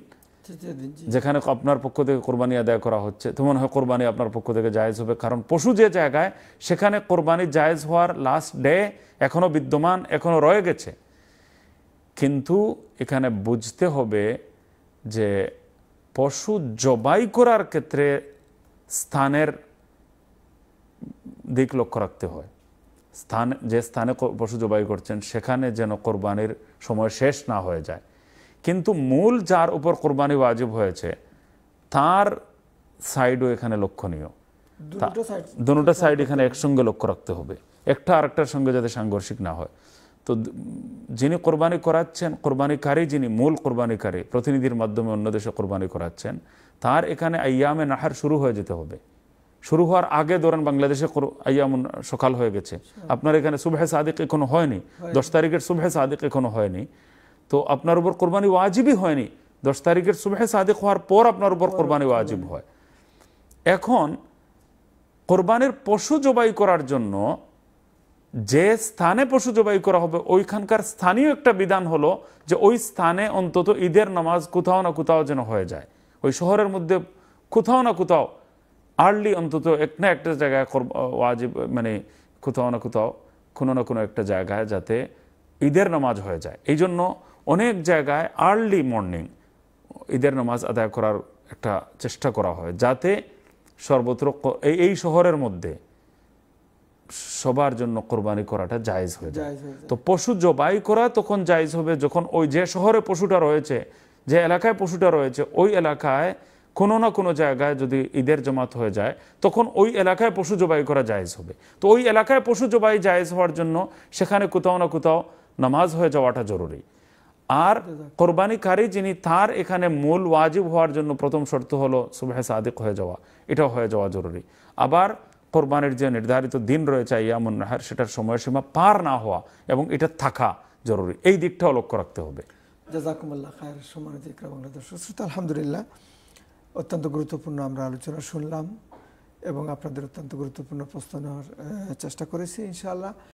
যেখানে আপনার পক্ষ থেকে কোরবানি আদায় করা হচ্ছে তো মনে হয় কোরবানি আপনার পক্ষ থেকে জায়েজ হবে কারণ পশু যে জায়গায় সেখানে কোরবানি জায়েজ হওয়ার লাস্ট ডে এখনও বিদ্যমান এখনও রয়ে গেছে কিন্তু এখানে বুঝতে হবে যে পশু জবাই করার ক্ষেত্রে স্থানের দিক লক্ষ্য রাখতে হয় স্থান যে স্থানে পশু জবাই করছেন সেখানে যেন কোরবানির সময় শেষ না হয়ে যায় কিন্তু মূল যার উপর কোরবানি ওয়াজিব হয়েছে তার সাইডও এখানে লক্ষণীয় দুটো সাইড এখানে একসঙ্গে লক্ষ্য রাখতে হবে একটা আরেকটার সঙ্গে যাতে সাংঘর্ষিক না হয় তো যিনি কোরবানি করাচ্ছেন কোরবানিকারী যিনি মূল কোরবানিকারী প্রতিনিধির মাধ্যমে অন্য দেশে কোরবানি করাচ্ছেন তার এখানে আয়ামে নাহার শুরু হয়ে যেতে হবে শুরু হওয়ার আগে ধরেন বাংলাদেশে আয়াম সকাল হয়ে গেছে আপনার এখানে সুবহে সাদিক এখনো হয়নি দশ তারিখের সুবহে সাদিক এখনো হয়নি তো আপনার উপর কোরবানি ওয়াজিবই হয়নি দশ তারিখের সুবহে সাদিক হওয়ার পর আপনার উপর কোরবানি ওয়াজিব হয় এখন কোরবানির পশু জবাই করার জন্য যে স্থানে পশু জবাই করা হবে ওইখানকার স্থানীয় একটা বিধান হলো যে ওই স্থানে অন্তত ঈদের নামাজ কোথাও না কোথাও যেন হয়ে যায় ওই শহরের মধ্যে কোথাও না কোথাও আর্লি অন্তত এক না একটা জায়গায় মানে কোথাও না কোথাও কোনো না কোনো একটা জায়গায় যাতে ঈদের নামাজ হয়ে যায় এই জন্য অনেক জায়গায় আর্লি মর্নিং ঈদের নামাজ আদায় করার একটা চেষ্টা করা হয় যাতে সর্বত্র এই শহরের মধ্যে সবার জন্য কোরবানি করাটা জায়েজ হয়ে যায় তো পশু জবাই করা তখন জায়েজ হবে যখন ওই যে শহরে পশুটা রয়েছে যে এলাকায় পশুটা রয়েছে ওই এলাকায় কোনো না কোনো জায়গায় যদি ঈদের জমাত হয়ে যায় তখন ওই এলাকায় পশু জবাই করা জায়েজ হবে তো ওই এলাকায় পশু জবাই জায়েজ হওয়ার জন্য সেখানে কোথাও না কোথাও নামাজ হয়ে যাওয়াটা জরুরি আর কোরবানিকারী যিনি তার এখানে মূল ওয়াজিব হওয়ার জন্য প্রথম শর্ত হলো সুবাহ সাদিক হয়ে যাওয়া এটাও হয়ে যাওয়া জরুরি আবার কোরবানের যে নির্ধারিত দিন রয়েছে ইয়ামুন নাহার সেটার সময়সীমা পার না হওয়া এবং এটা থাকা জরুরি এই দিকটাও লক্ষ্য রাখতে হবে জাজাকুমুল্লাহ খায়ের সম্মানিত শ্রোতা আলহামদুলিল্লাহ অত্যন্ত গুরুত্বপূর্ণ আমরা আলোচনা শুনলাম এবং আপনাদের অত্যন্ত গুরুত্বপূর্ণ প্রশ্ন নেওয়ার চেষ্টা করেছি ইনশাআল্লাহ